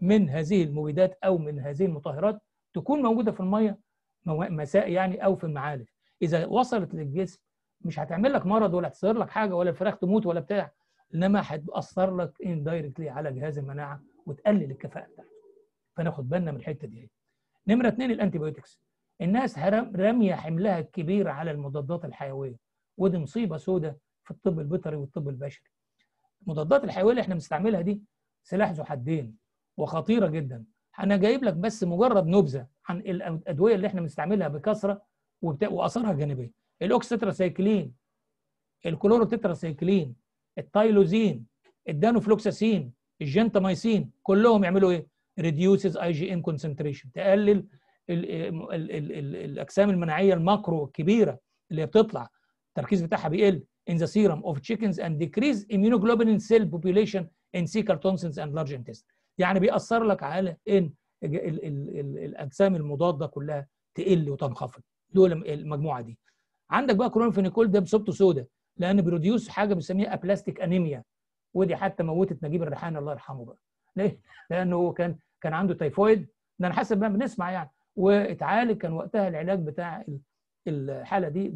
من هذه المبيدات او من هذه المطهرات تكون موجوده في الميه مساء يعني او في المعالج اذا وصلت للجسم مش هتعمل لك مرض ولا هتصير لك حاجه ولا الفراخ تموت ولا بتاع انما هتاثر لك ان دايركتلي على جهاز المناعه وتقلل الكفاءه بتاعته فناخد بالنا من الحته دي نمره اثنين الانتي بايوتكس الناس راميه حملها الكبير على المضادات الحيويه ودي مصيبه سودة في الطب البيطري والطب البشري المضادات الحيويه اللي احنا بنستعملها دي سلاح ذو حدين وخطيره جدا انا جايب لك بس مجرد نبذه عن الادويه اللي احنا بنستعملها بكثره واثارها الجانبيه الاوكستراسايكلين سايكلين التايلوزين الدانوفلوكساسين الجنتامايسين كلهم يعملوا ايه ريديوسز اي جي ام كونسنتريشن تقلل الاجسام المناعيه الماكرو الكبيره اللي بتطلع التركيز بتاعها بيقل in the serum of chickens and decrease immunoglobulin cell population in fecal tonsils and large intestine يعني بيأثر لك على ان الاجسام المضاده كلها تقل وتنخفض دول المجموعه دي عندك بقى فينيكول ده بصبته سودا لان بروديوس حاجه بنسميها ابلاستيك انيميا ودي حتى موتت نجيب الريحاني الله يرحمه بقى ليه؟ لانه كان كان عنده تيفويد ده انا حاسس بقى بنسمع يعني واتعالج كان وقتها العلاج بتاع الحاله دي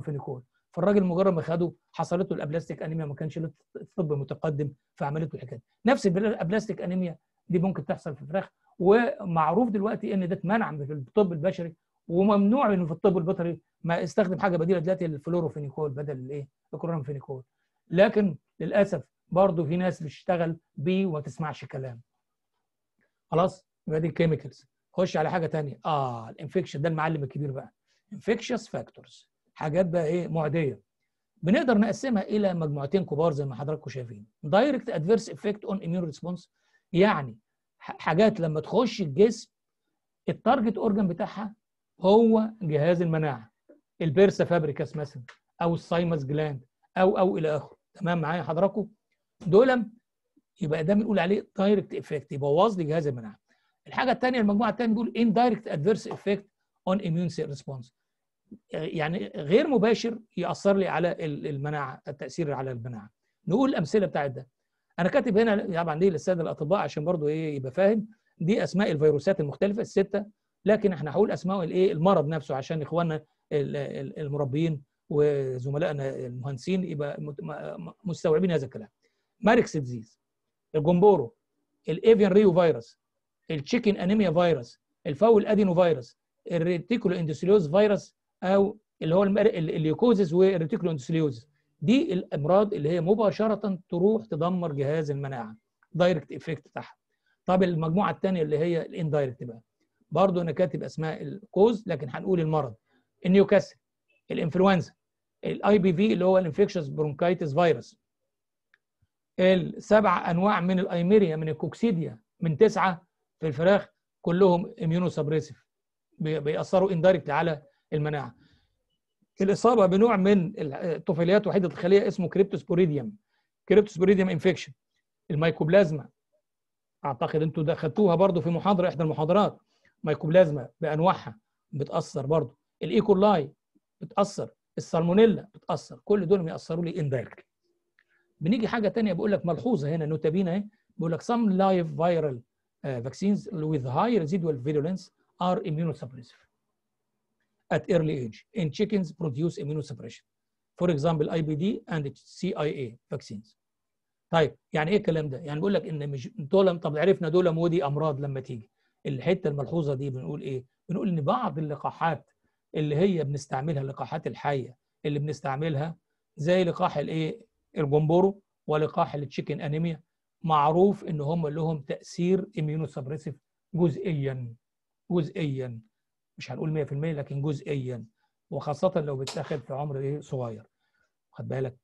فينيكول فالراجل مجرد ما خده حصلت له الابلاستيك انيميا ما كانش له الطب متقدم فعملت له الحكايه نفس الابلاستيك انيميا دي ممكن تحصل في الفراخ ومعروف دلوقتي ان ده اتمنع في الطب البشري وممنوع انه في الطب البيطري ما استخدم حاجه بديله دلوقتي الفلوروفينيكول بدل الايه فينيكول لكن للاسف برضه في ناس بتشتغل بيه وما تسمعش كلام خلاص يبقى دي كيميكلز خش على حاجه ثانيه اه الانفكشن ده المعلم الكبير بقى انفكشس فاكتورز حاجات بقى ايه معديه بنقدر نقسمها الى مجموعتين كبار زي ما حضراتكم شايفين دايركت ادفيرس افكت اون اميون ريسبونس يعني حاجات لما تخش الجسم التارجت اورجان بتاعها هو جهاز المناعه البيرسا فابريكاس مثلا او السايمس جلاند او او الى اخره تمام معايا حضراتكم دول يبقى ده بنقول عليه دايركت افكت يبوظ لي جهاز المناعه الحاجه الثانيه المجموعه الثانيه بيقول indirect adverse effect on immune response يعني غير مباشر ياثر لي على المناعه التاثير على المناعه نقول الامثله بتاعت ده انا كاتب هنا طبعا ليه للساده الاطباء عشان برضو ايه يبقى فاهم دي اسماء الفيروسات المختلفه السته لكن احنا هقول اسماء الايه المرض نفسه عشان اخواننا المربيين وزملائنا المهندسين يبقى مستوعبين هذا الكلام ماركس ديزيز الجمبورو الافيان ريو فيروس التشيكن انيميا فيروس الفاول ادينو فيروس الريتيكولو اندوسيليوز فيروس او اللي هو الليوكوزيس والريتيكولو اندوسيليوز دي الامراض اللي هي مباشره تروح تدمر جهاز المناعه دايركت افكت بتاعها طب المجموعه الثانيه اللي هي الاندايركت بقى برضه انا كاتب اسماء الكوز لكن هنقول المرض النيوكاسل الانفلونزا الاي بي في اللي هو الانفكشس برونكايتس فيروس السبع انواع من الايميريا من الكوكسيديا من تسعه في الفراخ كلهم اميونو سبريسيف بيأثروا اندايركت على المناعه الاصابه بنوع من الطفيليات وحيده الخليه اسمه كريبتوسبوريديوم كريبتوسبوريديوم انفكشن المايكوبلازما اعتقد انتوا دخلتوها برضو في محاضره احدى المحاضرات مايكوبلازما بانواعها بتاثر برضو الايكولاي بتاثر السالمونيلا بتاثر كل دول بيأثروا لي اندايركت بنيجي حاجه ثانيه بيقول لك ملحوظه هنا نوتابينا اهي بيقول لك سم لايف فيرال آه، vaccines with high residual virulence are immunosuppressive at early age in chickens produce immunosuppression for example IBD and CIA vaccines طيب يعني ايه الكلام ده يعني بيقول لك ان مش دول طب عرفنا دول مودي امراض لما تيجي الحته الملحوظه دي بنقول ايه بنقول ان بعض اللقاحات اللي هي بنستعملها اللقاحات الحيه اللي بنستعملها زي لقاح الايه الجمبورو ولقاح التشيكن انيميا معروف ان هم لهم تاثير اميونو سبريسيف جزئيا جزئيا مش هنقول 100% لكن جزئيا وخاصه لو بتاخد في عمر ايه صغير خد بالك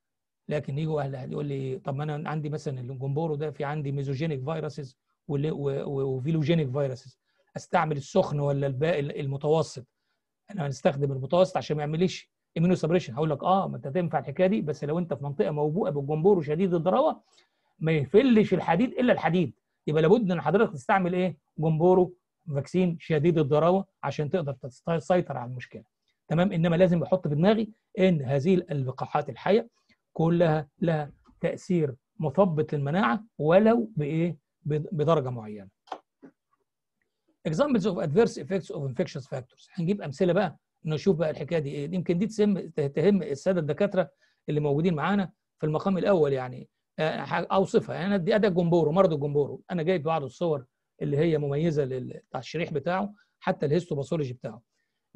لكن يجوا اهل يقول لي طب ما انا عندي مثلا الجمبورو ده في عندي ميزوجينيك فيروسز وفيلوجينيك فيروسز استعمل السخن ولا الباقي المتوسط انا هنستخدم المتوسط عشان ما يعمليش اميونو سبريشن هقول لك اه ما انت تنفع الحكايه دي بس لو انت في منطقه موبوءه بالجمبورو شديد الضراوه ما يفلش الحديد الا الحديد يبقى لابد ان حضرتك تستعمل ايه جمبورو فاكسين شديد الضراوه عشان تقدر تسيطر على المشكله تمام انما لازم احط في دماغي ان هذه اللقاحات الحيه كلها لها تاثير مثبط للمناعه ولو بايه بدرجه معينه examples of adverse effects of infectious factors هنجيب امثله بقى نشوف بقى الحكايه دي ايه يمكن دي تسم تهم الساده الدكاتره اللي موجودين معانا في المقام الاول يعني آه، اوصفها يعني انا دي ادى الجمبورو مرض الجمبورو انا جايب بعض الصور اللي هي مميزه للتشريح بتاعه حتى الهيستوباثولوجي بتاعه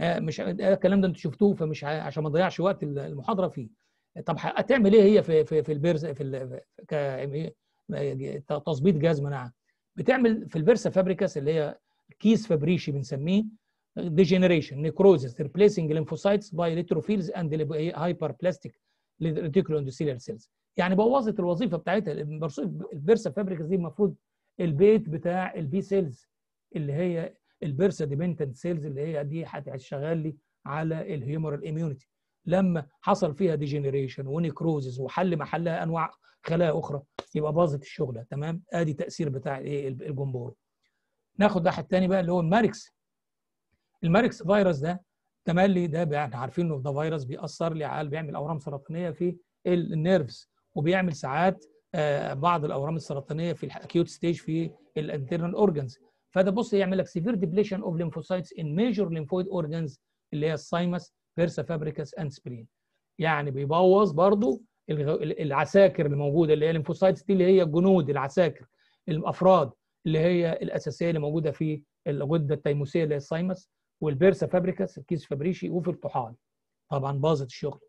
آه، مش الكلام ده انتم شفتوه فمش عشان ما نضيعش وقت المحاضره فيه طب هتعمل ايه هي في في في البيرز في إيه، تظبيط جهاز مناعه بتعمل في البيرسا فابريكاس اللي هي كيس فابريشي بنسميه ديجنريشن نيكروزس ريبليسنج ليمفوسايتس باي ليتروفيلز اند هايبر بلاستيك ريتيكولو اندوثيليال سيلز يعني بوظت الوظيفه بتاعتها البيرسا فابريكس دي المفروض البيت بتاع البي سيلز اللي هي البيرسا ديبندنت سيلز اللي هي دي هتشتغل لي على الهيومرال اميونيتي لما حصل فيها ديجنريشن ونيكروزز وحل محلها انواع خلايا اخرى يبقى باظت الشغله تمام ادي تاثير بتاع ايه الجمبور ناخد واحد تاني بقى اللي هو الماركس الماركس فيروس ده تملي ده احنا عارفين انه ده فيروس بيأثر لي على بيعمل اورام سرطانيه في النيرفز وبيعمل ساعات آه، بعض الاورام السرطانيه في الاكيوت ستيج في الانترنال اورجانز فده بص يعمل لك سيفير ديبليشن اوف ليمفوسايتس ان ميجور ليمفويد اورجانز اللي هي السايمس بيرسا فابريكاس اند سبرين يعني بيبوظ برضو العساكر اللي موجوده اللي هي الليمفوسايتس دي اللي هي الجنود العساكر الافراد اللي هي الاساسيه اللي موجوده في الغده التيموسيه اللي هي السايمس والبيرسا فابريكاس الكيس فابريشي وفي الطحال طبعا باظت الشغل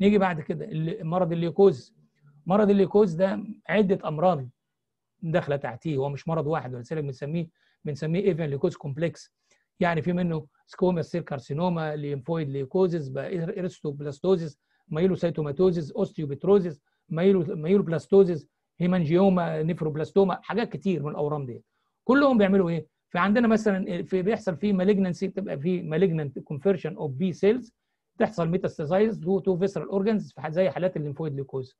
نيجي بعد كده مرض الليوكوز مرض الليكوز ده عده امراض داخله تحتيه هو مش مرض واحد ولذلك بنسميه بنسميه ايفن ليكوز كومبلكس يعني في منه سكوما سيل كارسينوما ليمفويد ليكوزز ارستوبلاستوزيس مايلوسايتوماتوزيس اوستيوبتروزيس مايلو بلاستوزز هيمانجيوما نيفروبلاستوما حاجات كتير من الاورام دي كلهم بيعملوا ايه في عندنا مثلا في بيحصل في مالجنسي بتبقى في مالجننت كونفيرشن اوف بي سيلز تحصل ميتاستازايز تو فيسرال اورجانز زي حالات الليمفويد ليكوزز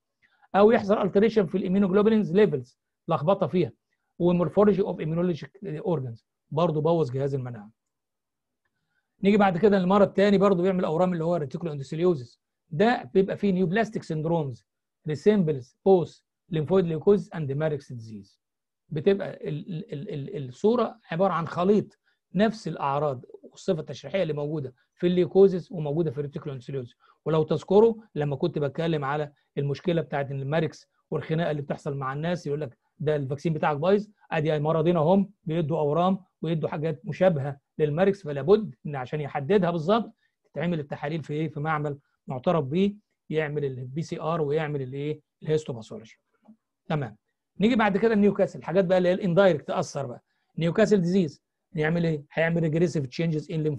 او يحصل التريشن في الايمينوجلوبولينز ليفلز لخبطه فيها ومورفولوجي اوف ايمينولوجيك اورجانز برضه بوظ جهاز المناعه نيجي بعد كده للمرض الثاني برضه بيعمل اورام اللي هو ريتيكولو اندوثيليوزيس ده بيبقى فيه نيو بلاستيك سندرومز ريسيمبلز بوس ليمفويد ليوكوز اند ماركس ديزيز بتبقى الصوره عباره عن خليط نفس الاعراض والصفه التشريحيه اللي موجوده في الليكوزيس وموجوده في الريتيكولو ولو تذكروا لما كنت بتكلم على المشكله بتاعت الماركس والخناقه اللي بتحصل مع الناس يقول لك ده الفاكسين بتاعك بايظ ادي مرضين اهم بيدوا اورام ويدوا حاجات مشابهه للماركس فلا بد ان عشان يحددها بالظبط تتعمل التحاليل في ايه في معمل معترف به يعمل البي سي ار ويعمل الايه الهيستوباثولوجي تمام نيجي بعد كده النيوكاسل حاجات بقى اللي هي الاندايركت تاثر بقى نيوكاسل ديزيز يعمل ايه؟ هيعمل ريجريسيف تشينجز ان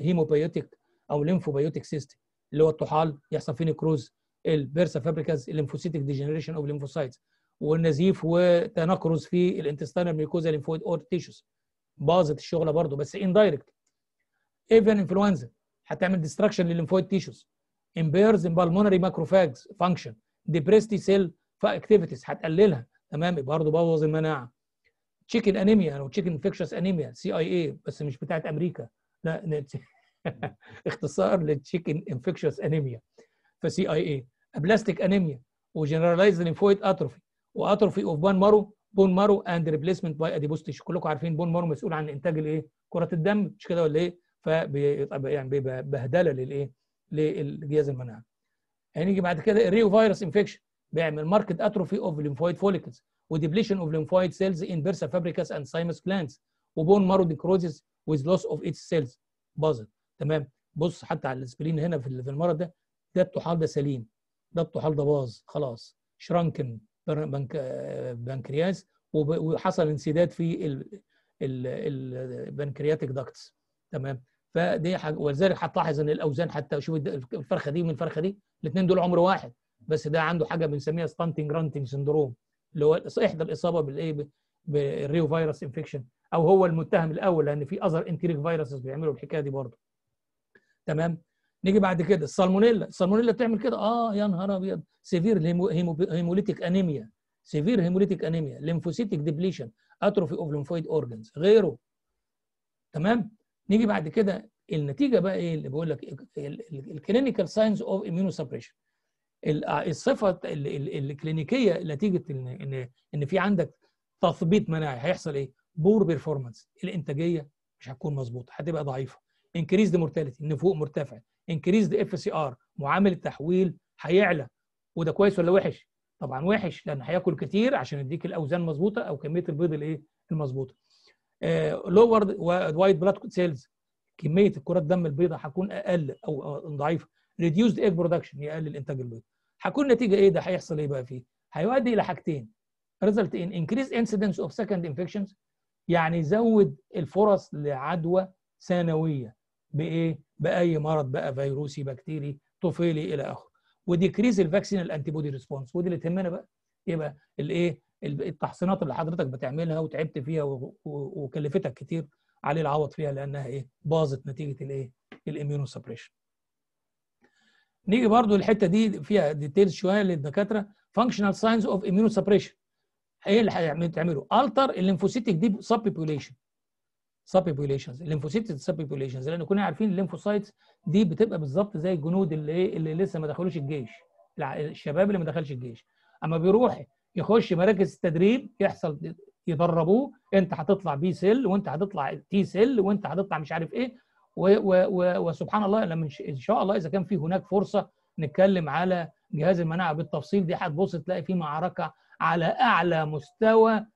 هيموبايوتيك او ليمفوبايوتيك سيستم اللي هو الطحال يحصل فيه نكروز البيرسا فابريكاز الليمفوسيتك ديجنريشن اوف ليمفوسايتس والنزيف وتنكرز في الانتستينال ميكوزا ليمفويد اور تيشوز باظت الشغله برضه بس اندايركت ايفن انفلونزا هتعمل ديستراكشن للليمفويد تيشوز امبيرز ان بالمونري ماكروفاجز فانكشن ديبريستي سيل فاكتيفيتيز هتقللها تمام برضه بوظ المناعه تشيكن انيميا او تشيكن انفكشس انيميا سي اي اي بس مش بتاعت امريكا لا اختصار للتشيكن انفكشس انيميا فسي اي اي ابلاستيك انيميا وجنراليز ليمفويد اتروفي واتروفي اوف بون مارو بون مارو اند ريبليسمنت باي اديبوس تيشو كلكم عارفين بون مارو مسؤول عن انتاج الايه كره الدم مش كده ولا ايه فبيبقى يعني بيبقى بهدله للايه للجهاز المناعي هنيجي يعني بعد كده الريو فيروس انفكشن بيعمل ماركت اتروفي اوف ليمفويد فوليكلز وديبليشن اوف ليمفويد سيلز ان بيرسا فابريكاس اند سايموس بلانتس وبون مارو necrosis ويز لوس اوف its سيلز باظت تمام بص حتى على الاسبرين هنا في المرض ده ده الطحال ده سليم ده الطحال ده باظ خلاص شرانكن بنك بنكرياس وحصل انسداد في البنكرياتيك داكتس تمام فدي حاجه ولذلك هتلاحظ ان الاوزان حتى شوف الفرخه دي من الفرخه دي الاثنين دول عمر واحد بس ده عنده حاجه بنسميها ستانتنج رانتنج سندروم اللي هو احدى الاصابه بالايه بالريو فيروس انفكشن او هو المتهم الاول لان في اذر انتريك فيروسز بيعملوا الحكايه دي برضه تمام نيجي بعد كده السالمونيلا السالمونيلا بتعمل كده اه يا نهار ابيض سيفير هيموليتيك انيميا سيفير هيموليتيك انيميا ليمفوسيتيك ديبليشن اتروفي اوف ليمفويد اورجنز غيره تمام نيجي بعد كده النتيجه بقى ايه اللي بقول لك الكلينيكال ساينز اوف اميونو سبريشن آه، الصفه الكلينيكيه نتيجه ان ان في عندك تثبيط مناعي هيحصل ايه؟ بور بيرفورمانس الانتاجيه مش هتكون مظبوطه هتبقى ضعيفه انكريز مورتاليتي النفوق مرتفع انكريز اف سي ار معامل التحويل هيعلى وده كويس ولا وحش؟ طبعا وحش لان هياكل كتير عشان يديك الاوزان مظبوطه او كميه البيض الايه المظبوطه لور وايت بلاد سيلز كميه الكرات الدم البيضاء هتكون اقل او آه، ضعيفه ريديوسد ايج برودكشن يقلل انتاج البيض هكون نتيجه ايه ده هيحصل ايه بقى فيه؟ هيؤدي الى حاجتين ريزلت ان انكريز انسيدنس اوف سكند انفكشنز يعني يزود الفرص لعدوى ثانويه بايه؟ باي مرض بقى فيروسي بكتيري طفيلي الى اخره وديكريز الفاكسين الانتي بودي ريسبونس ودي اللي تهمنا بقى يبقى إيه الايه؟ التحصينات اللي حضرتك بتعملها وتعبت فيها وكلفتك كتير عليه العوض فيها لانها ايه؟ باظت نتيجه الايه؟ الاميونو سبريشن نيجي برضو الحته دي فيها ديتيلز شويه للدكاتره فانكشنال ساينز اوف اميونو سبريشن ايه اللي بتعمله؟ التر الليمفوسيتك دي سب بوبيوليشن سب بوبيوليشنز الليمفوسيتك سب بوبيوليشنز لان كنا عارفين الليمفوسايتس دي بتبقى بالظبط زي الجنود اللي ايه اللي لسه ما دخلوش الجيش الشباب اللي ما دخلش الجيش اما بيروح يخش مراكز التدريب يحصل يدربوه انت هتطلع بي سيل وانت هتطلع تي سيل وانت هتطلع مش عارف ايه وسبحان الله لما ان شاء الله اذا كان في هناك فرصه نتكلم على جهاز المناعه بالتفصيل دي هتبص تلاقي في معركه على اعلى مستوى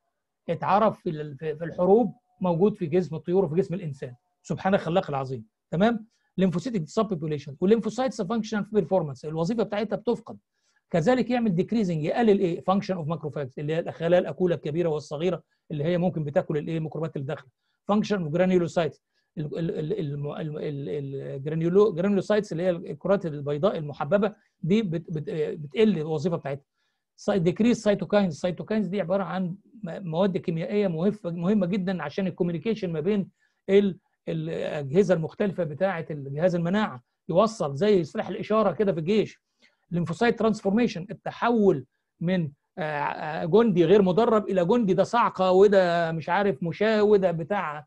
اتعرف في في الحروب موجود في جسم الطيور وفي جسم الانسان سبحان الخلاق العظيم تمام ليمفوسيتك سب بوبيوليشن والليمفوسايتس فانكشن بيرفورمانس الوظيفه بتاعتها بتفقد كذلك يعمل ديكريزنج يقلل ايه فانكشن اوف ماكروفاجز اللي هي الخلايا الاكوله الكبيره والصغيره اللي هي ممكن بتاكل الايه ميكروبات اللي داخله فانكشن اوف جرانيولوسايتس الجرانيولوسايتس اللي هي الكرات البيضاء المحببه دي آه بتقل الوظيفه بتاعتها ديكريس سايتوكاينز السايتوكاينز دي عباره عن مواد كيميائيه مهمه جدا عشان الكوميونيكيشن ما بين الاجهزه المختلفه بتاعه جهاز المناعه يوصل زي سلاح الاشاره كده في الجيش الليمفوسايت ترانسفورميشن التحول من آه آه جندي غير مدرب الى جندي ده صعقه وده مش عارف مشاه وده بتاع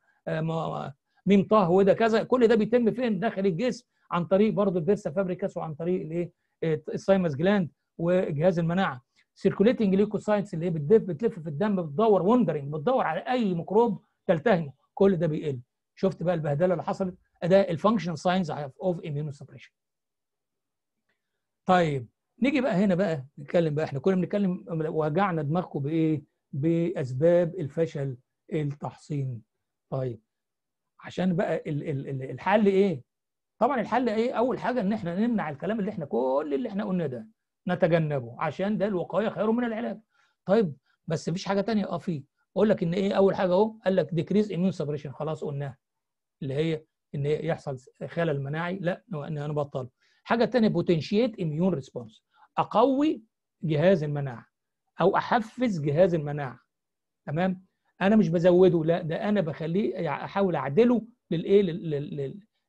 مين طه وده كذا كل ده بيتم فين داخل الجسم عن طريق برضه الفيرسا فابريكاس وعن طريق الايه آه، السايمس جلاند وجهاز المناعه سيركوليتنج ليكوسايتس اللي هي بتلف بتلف في الدم بتدور وندرنج بتدور على اي ميكروب تلتهمه كل ده بيقل شفت بقى البهدله اللي حصلت اداء الفانكشنال ساينز اوف اميونو سبريشن طيب نيجي بقى هنا بقى نتكلم بقى احنا كنا بنتكلم وجعنا دماغكم بايه باسباب الفشل التحصين طيب عشان بقى الحل ايه طبعا الحل ايه اول حاجه ان احنا نمنع الكلام اللي احنا كل اللي احنا قلناه ده نتجنبه عشان ده الوقايه خير من العلاج طيب بس مفيش حاجه تانية اه في اقول لك ان ايه اول حاجه اهو قال لك ديكريز اميون سبريشن خلاص قلناها اللي هي ان يحصل خلل مناعي لا انا بطله حاجه تانية بوتنشيت اميون ريسبونس اقوي جهاز المناعه او احفز جهاز المناعه تمام انا مش بزوده لا ده انا بخليه احاول اعدله للايه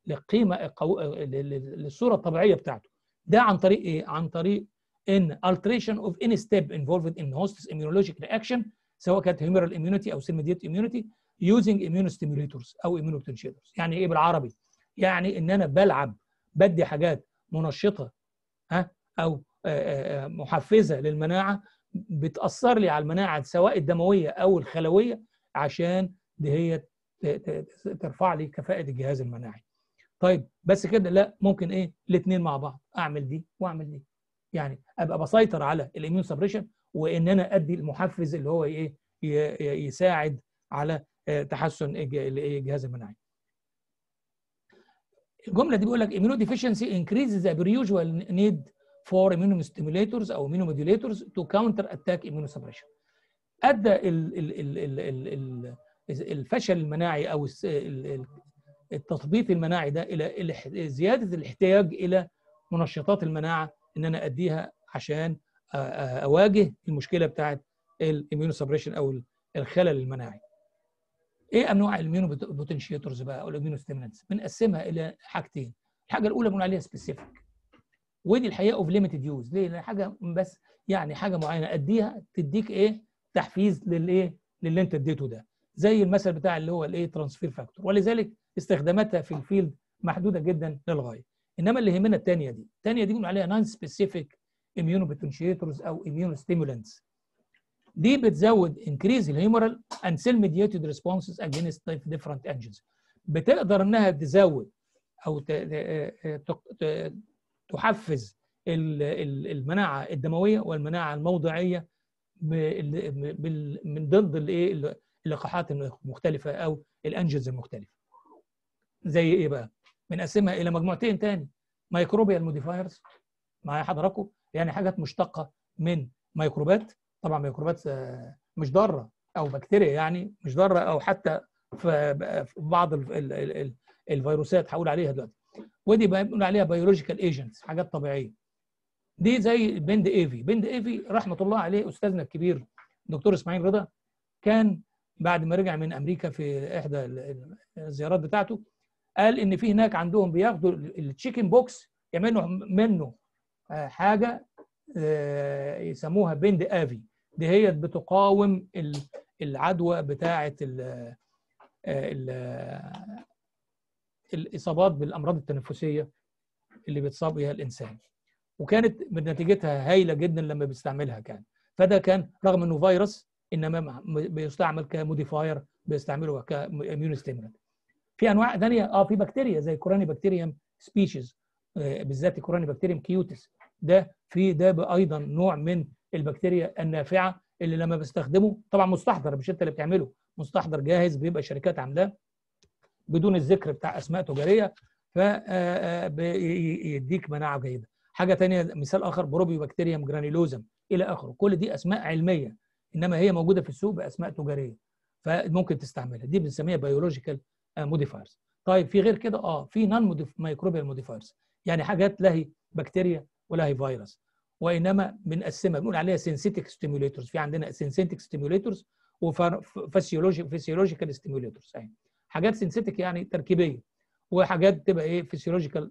للقيمه القو... للصوره الطبيعيه بتاعته ده عن طريق ايه عن طريق ان alteration of any step involved in host immunologic reaction سواء كانت هيومرال immunity او cell اميونيتي immunity using immunostimulators او immunopotentiators يعني ايه بالعربي يعني ان انا بلعب بدي حاجات منشطه ها او محفزه للمناعه بتاثر لي على المناعه سواء الدمويه او الخلويه عشان هي ترفع لي كفاءه الجهاز المناعي طيب بس كده لا ممكن ايه الاثنين مع بعض اعمل دي واعمل دي يعني ابقى بسيطر على الاميون سبريشن وان انا ادي المحفز اللي هو ايه يساعد على آه، تحسن الجهاز المناعي الجمله دي بيقول لك immuno ديفيشنسي increases ذا بريوجوال نيد for immunostimulators او immunomodulators to counter attack immunosuppression. ادى ال ال ال ال ال ال الفشل المناعي او التثبيط المناعي ده الى زياده الاحتياج الى منشطات المناعه ان انا اديها عشان اواجه المشكله بتاعه immunosuppression او الخلل المناعي. ايه انواع الاميونو بوتنشيتورز بقى او الاميونو ستيمنتس؟ بنقسمها الى حاجتين، الحاجه الاولى بنقول عليها سبيسيفيك ودي الحقيقه اوف ليميتد يوز ليه؟ لان حاجه بس يعني حاجه معينه اديها تديك ايه؟ تحفيز للايه؟ للي انت اديته ده زي المثل بتاع اللي هو الايه؟ ترانسفير فاكتور ولذلك استخداماتها في الفيلد محدوده جدا للغايه انما اللي يهمنا الثانيه دي الثانيه دي بنقول عليها نون سبيسيفيك اميونو بوتنشيتورز او اميونو ستيمولانتس دي بتزود انكريز الهيمورال اند سيل ميديتد ريسبونسز اجينست ديفرنت انجنز بتقدر انها تزود او تحفز المناعه الدمويه والمناعه الموضعيه من ضد الايه اللقاحات المختلفه او الانجز المختلفه زي ايه بقى بنقسمها الى مجموعتين تاني مايكروبيال موديفايرز معايا حضراتكم يعني حاجات مشتقه من ميكروبات طبعا ميكروبات آه، مش ضاره او بكتيريا يعني مش ضاره او حتى في بعض الفيروسات هقول عليها دلوقتي ودي بنقول عليها بيولوجيكال ايجنتس حاجات طبيعيه دي زي بند ايفي بند ايفي رحمه الله عليه استاذنا الكبير دكتور اسماعيل رضا كان بعد ما رجع من امريكا في احدى الزيارات بتاعته قال ان في هناك عندهم بياخدوا التشيكن بوكس يعملوا منه آه، حاجه آه، يسموها بند افي دي هي بتقاوم العدوى بتاعه ال آه، الاصابات بالامراض التنفسيه اللي بيتصاب بها الانسان وكانت من نتيجتها هايله جدا لما بيستعملها كان فده كان رغم انه فيروس انما بيستعمل كموديفاير بيستعمله كاميون ستيمولنت في انواع ثانيه اه في بكتيريا زي كوراني بكتيريوم سبيشيز آه، بالذات كوراني بكتيريوم كيوتس ده في ده ايضا نوع من البكتيريا النافعه اللي لما بستخدمه طبعا مستحضر مش انت اللي بتعمله مستحضر جاهز بيبقى الشركات عاملاه بدون الذكر بتاع اسماء تجاريه فيديك آه، آه، مناعه جيده حاجه تانية مثال اخر بروبي بكتيريوم جرانيلوزم الى اخره كل دي اسماء علميه انما هي موجوده في السوق باسماء تجاريه فممكن تستعملها دي بنسميها بيولوجيكال آه، موديفايرز طيب في غير كده اه في نان مايكروبيال موديفايرز يعني حاجات لا هي بكتيريا ولا هي فيروس وانما بنقسمها بنقول عليها سينسيتك ستيموليتورز في عندنا سينسيتك ستيموليتورز وفسيولوجيكال ستيموليتورز يعني حاجات سينسيتك يعني تركيبيه وحاجات تبقى ايه فيسيولوجيكال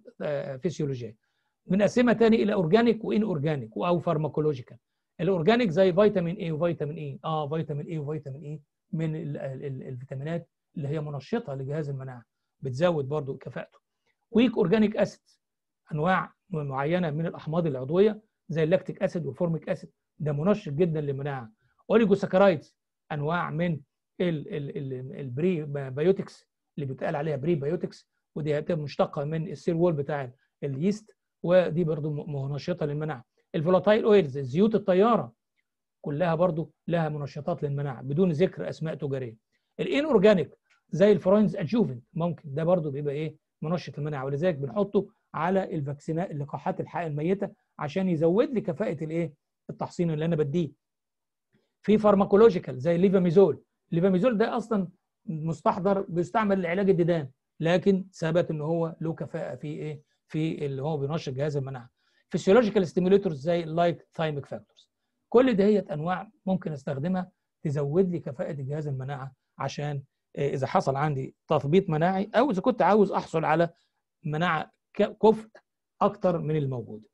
فيسيولوجيه من تاني الى اورجانيك وان اورجانيك او فارماكولوجيكال الاورجانيك زي فيتامين اي وفيتامين اي اه فيتامين اي وفيتامين اي من الفيتامينات اللي هي منشطه لجهاز المناعه بتزود برضو كفاءته ويك اورجانيك اسيد انواع معينه من الاحماض العضويه زي اللاكتيك اسيد والفورميك اسيد ده منشط جدا للمناعه اوليجوساكرايدز انواع من البري بايوتكس اللي بيتقال عليها بري بايوتكس ودي هتبقى مشتقه من السير وول بتاع اليست ودي برضو منشطه للمناعه الفولاتايل اويلز زيوت الطياره كلها برضو لها منشطات للمناعه بدون ذكر اسماء تجاريه الان اورجانيك زي الفرينز ادجوفنت ممكن ده برضو بيبقى ايه منشط المناعه ولذلك بنحطه على الفاكسينات اللقاحات الحق الميته عشان يزود لي كفاءه الايه التحصين اللي انا بديه في فارماكولوجيكال زي الليفاميزول الليفاميزول ده اصلا مستحضر بيستعمل لعلاج الديدان لكن ثبت ان هو له كفاءه في ايه في اللي هو بينشط جهاز المناعه فيسيولوجيكال ستيموليتورز زي اللايك ثايميك فاكتورز كل دهيت انواع ممكن استخدمها تزود لي كفاءه جهاز المناعه عشان آه، اذا حصل عندي تثبيط مناعي او اذا كنت عاوز احصل على مناعه كفء اكتر من الموجود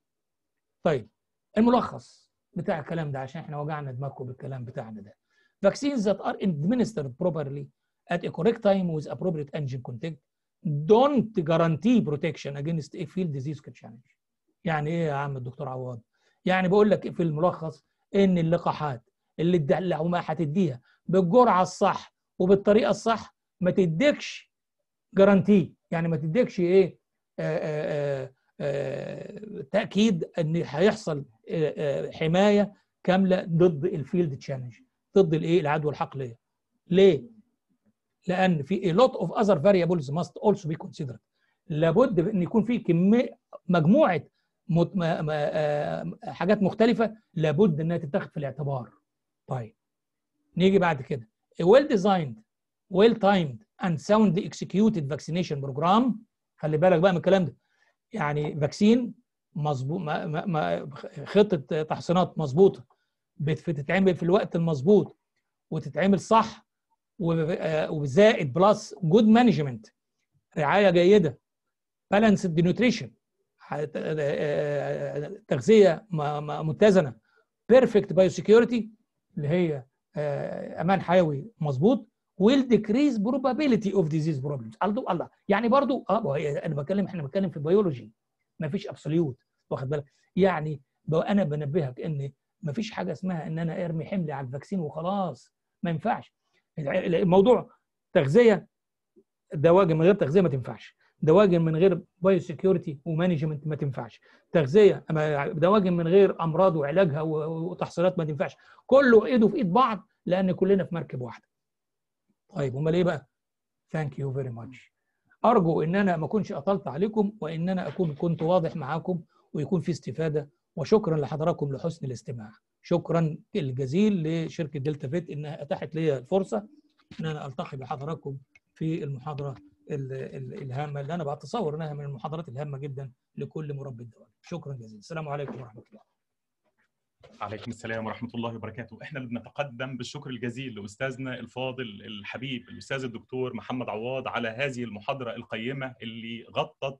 طيب الملخص بتاع الكلام ده عشان احنا وجعنا دماغكم بالكلام بتاعنا ده Vaccines that are administered properly at a correct time with appropriate antigen content don't guarantee protection against a field disease challenge. يعني ايه يا عم الدكتور عواد؟ يعني بقول لك في الملخص ان اللقاحات اللي الحكومه هتديها بالجرعه الصح وبالطريقه الصح ما تديكش جارانتي يعني ما تديكش ايه آآ آه، آآ آه، آآ آه، تاكيد ان هيحصل حمايه كامله ضد الفيلد تشالنج ضد الايه العدوى الحقليه ليه لان في a lot of other variables must also be considered لابد ان يكون في كميه مجموعه مت... ما... ما... آه، حاجات مختلفه لابد انها تتاخد في الاعتبار طيب نيجي بعد كده a well designed well timed and soundly executed vaccination program خلي بالك بقى من الكلام ده يعني فاكسين مظبوط خطه تحصينات مظبوطه بتتعمل في الوقت المظبوط وتتعمل صح آه، وزائد بلس جود مانجمنت رعايه جيده بالانسد آه، نيوتريشن آه، تغذيه متزنه بيرفكت بايو سكيورتي اللي هي امان حيوي مظبوط ويل ديكريز بروبابيلتي اوف ديزيز بروبلمز الله يعني برضو اه انا بتكلم احنا بنتكلم في بيولوجي ما فيش ابسوليوت واخد بالك يعني انا بنبهك ان مفيش حاجه اسمها ان انا ارمي حمل على الفاكسين وخلاص ما ينفعش الموضوع تغذيه دواجن من غير تغذيه ما تنفعش دواجن من غير بايو سكيورتي ومانجمنت ما تنفعش تغذيه دواجن من غير امراض وعلاجها وتحصيلات ما تنفعش كله ايده في ايد بعض لان كلنا في مركب واحده طيب امال ايه بقى ثانك يو فيري ماتش ارجو ان انا ما اكونش اطلت عليكم وان انا اكون كنت واضح معاكم ويكون في استفاده وشكرا لحضراتكم لحسن الاستماع شكرا الجزيل لشركه دلتا فيت انها اتاحت لي الفرصه ان انا التقي بحضراتكم في المحاضره الهامه اللي انا بتصور انها من المحاضرات الهامه جدا لكل مربي الدوام شكرا جزيلا السلام عليكم ورحمه الله عليكم السلام ورحمه الله وبركاته احنا بنتقدم بالشكر الجزيل لاستاذنا الفاضل الحبيب الاستاذ الدكتور محمد عواض على هذه المحاضره القيمه اللي غطت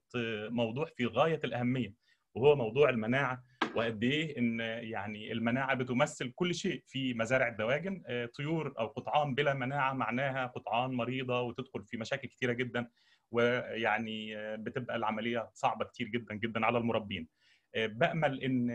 موضوع في غايه الاهميه وهو موضوع المناعه وقد ايه ان يعني المناعه بتمثل كل شيء في مزارع الدواجن آه، طيور او قطعان بلا مناعه معناها قطعان مريضه وتدخل في مشاكل كثيره جدا ويعني آه، بتبقى العمليه صعبه كثير جدا جدا على المربين آه، بامل ان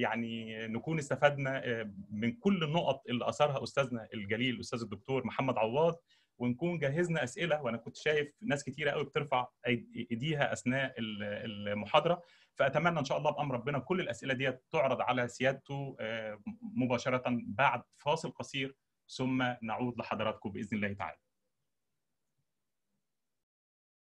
يعني نكون استفدنا من كل النقط اللي اثرها استاذنا الجليل الاستاذ الدكتور محمد عواض ونكون جهزنا اسئله وانا كنت شايف ناس كتيره قوي بترفع ايديها اثناء المحاضره فاتمنى ان شاء الله بامر ربنا كل الاسئله دي تعرض على سيادته آه، مباشره بعد فاصل قصير ثم نعود لحضراتكم باذن الله تعالى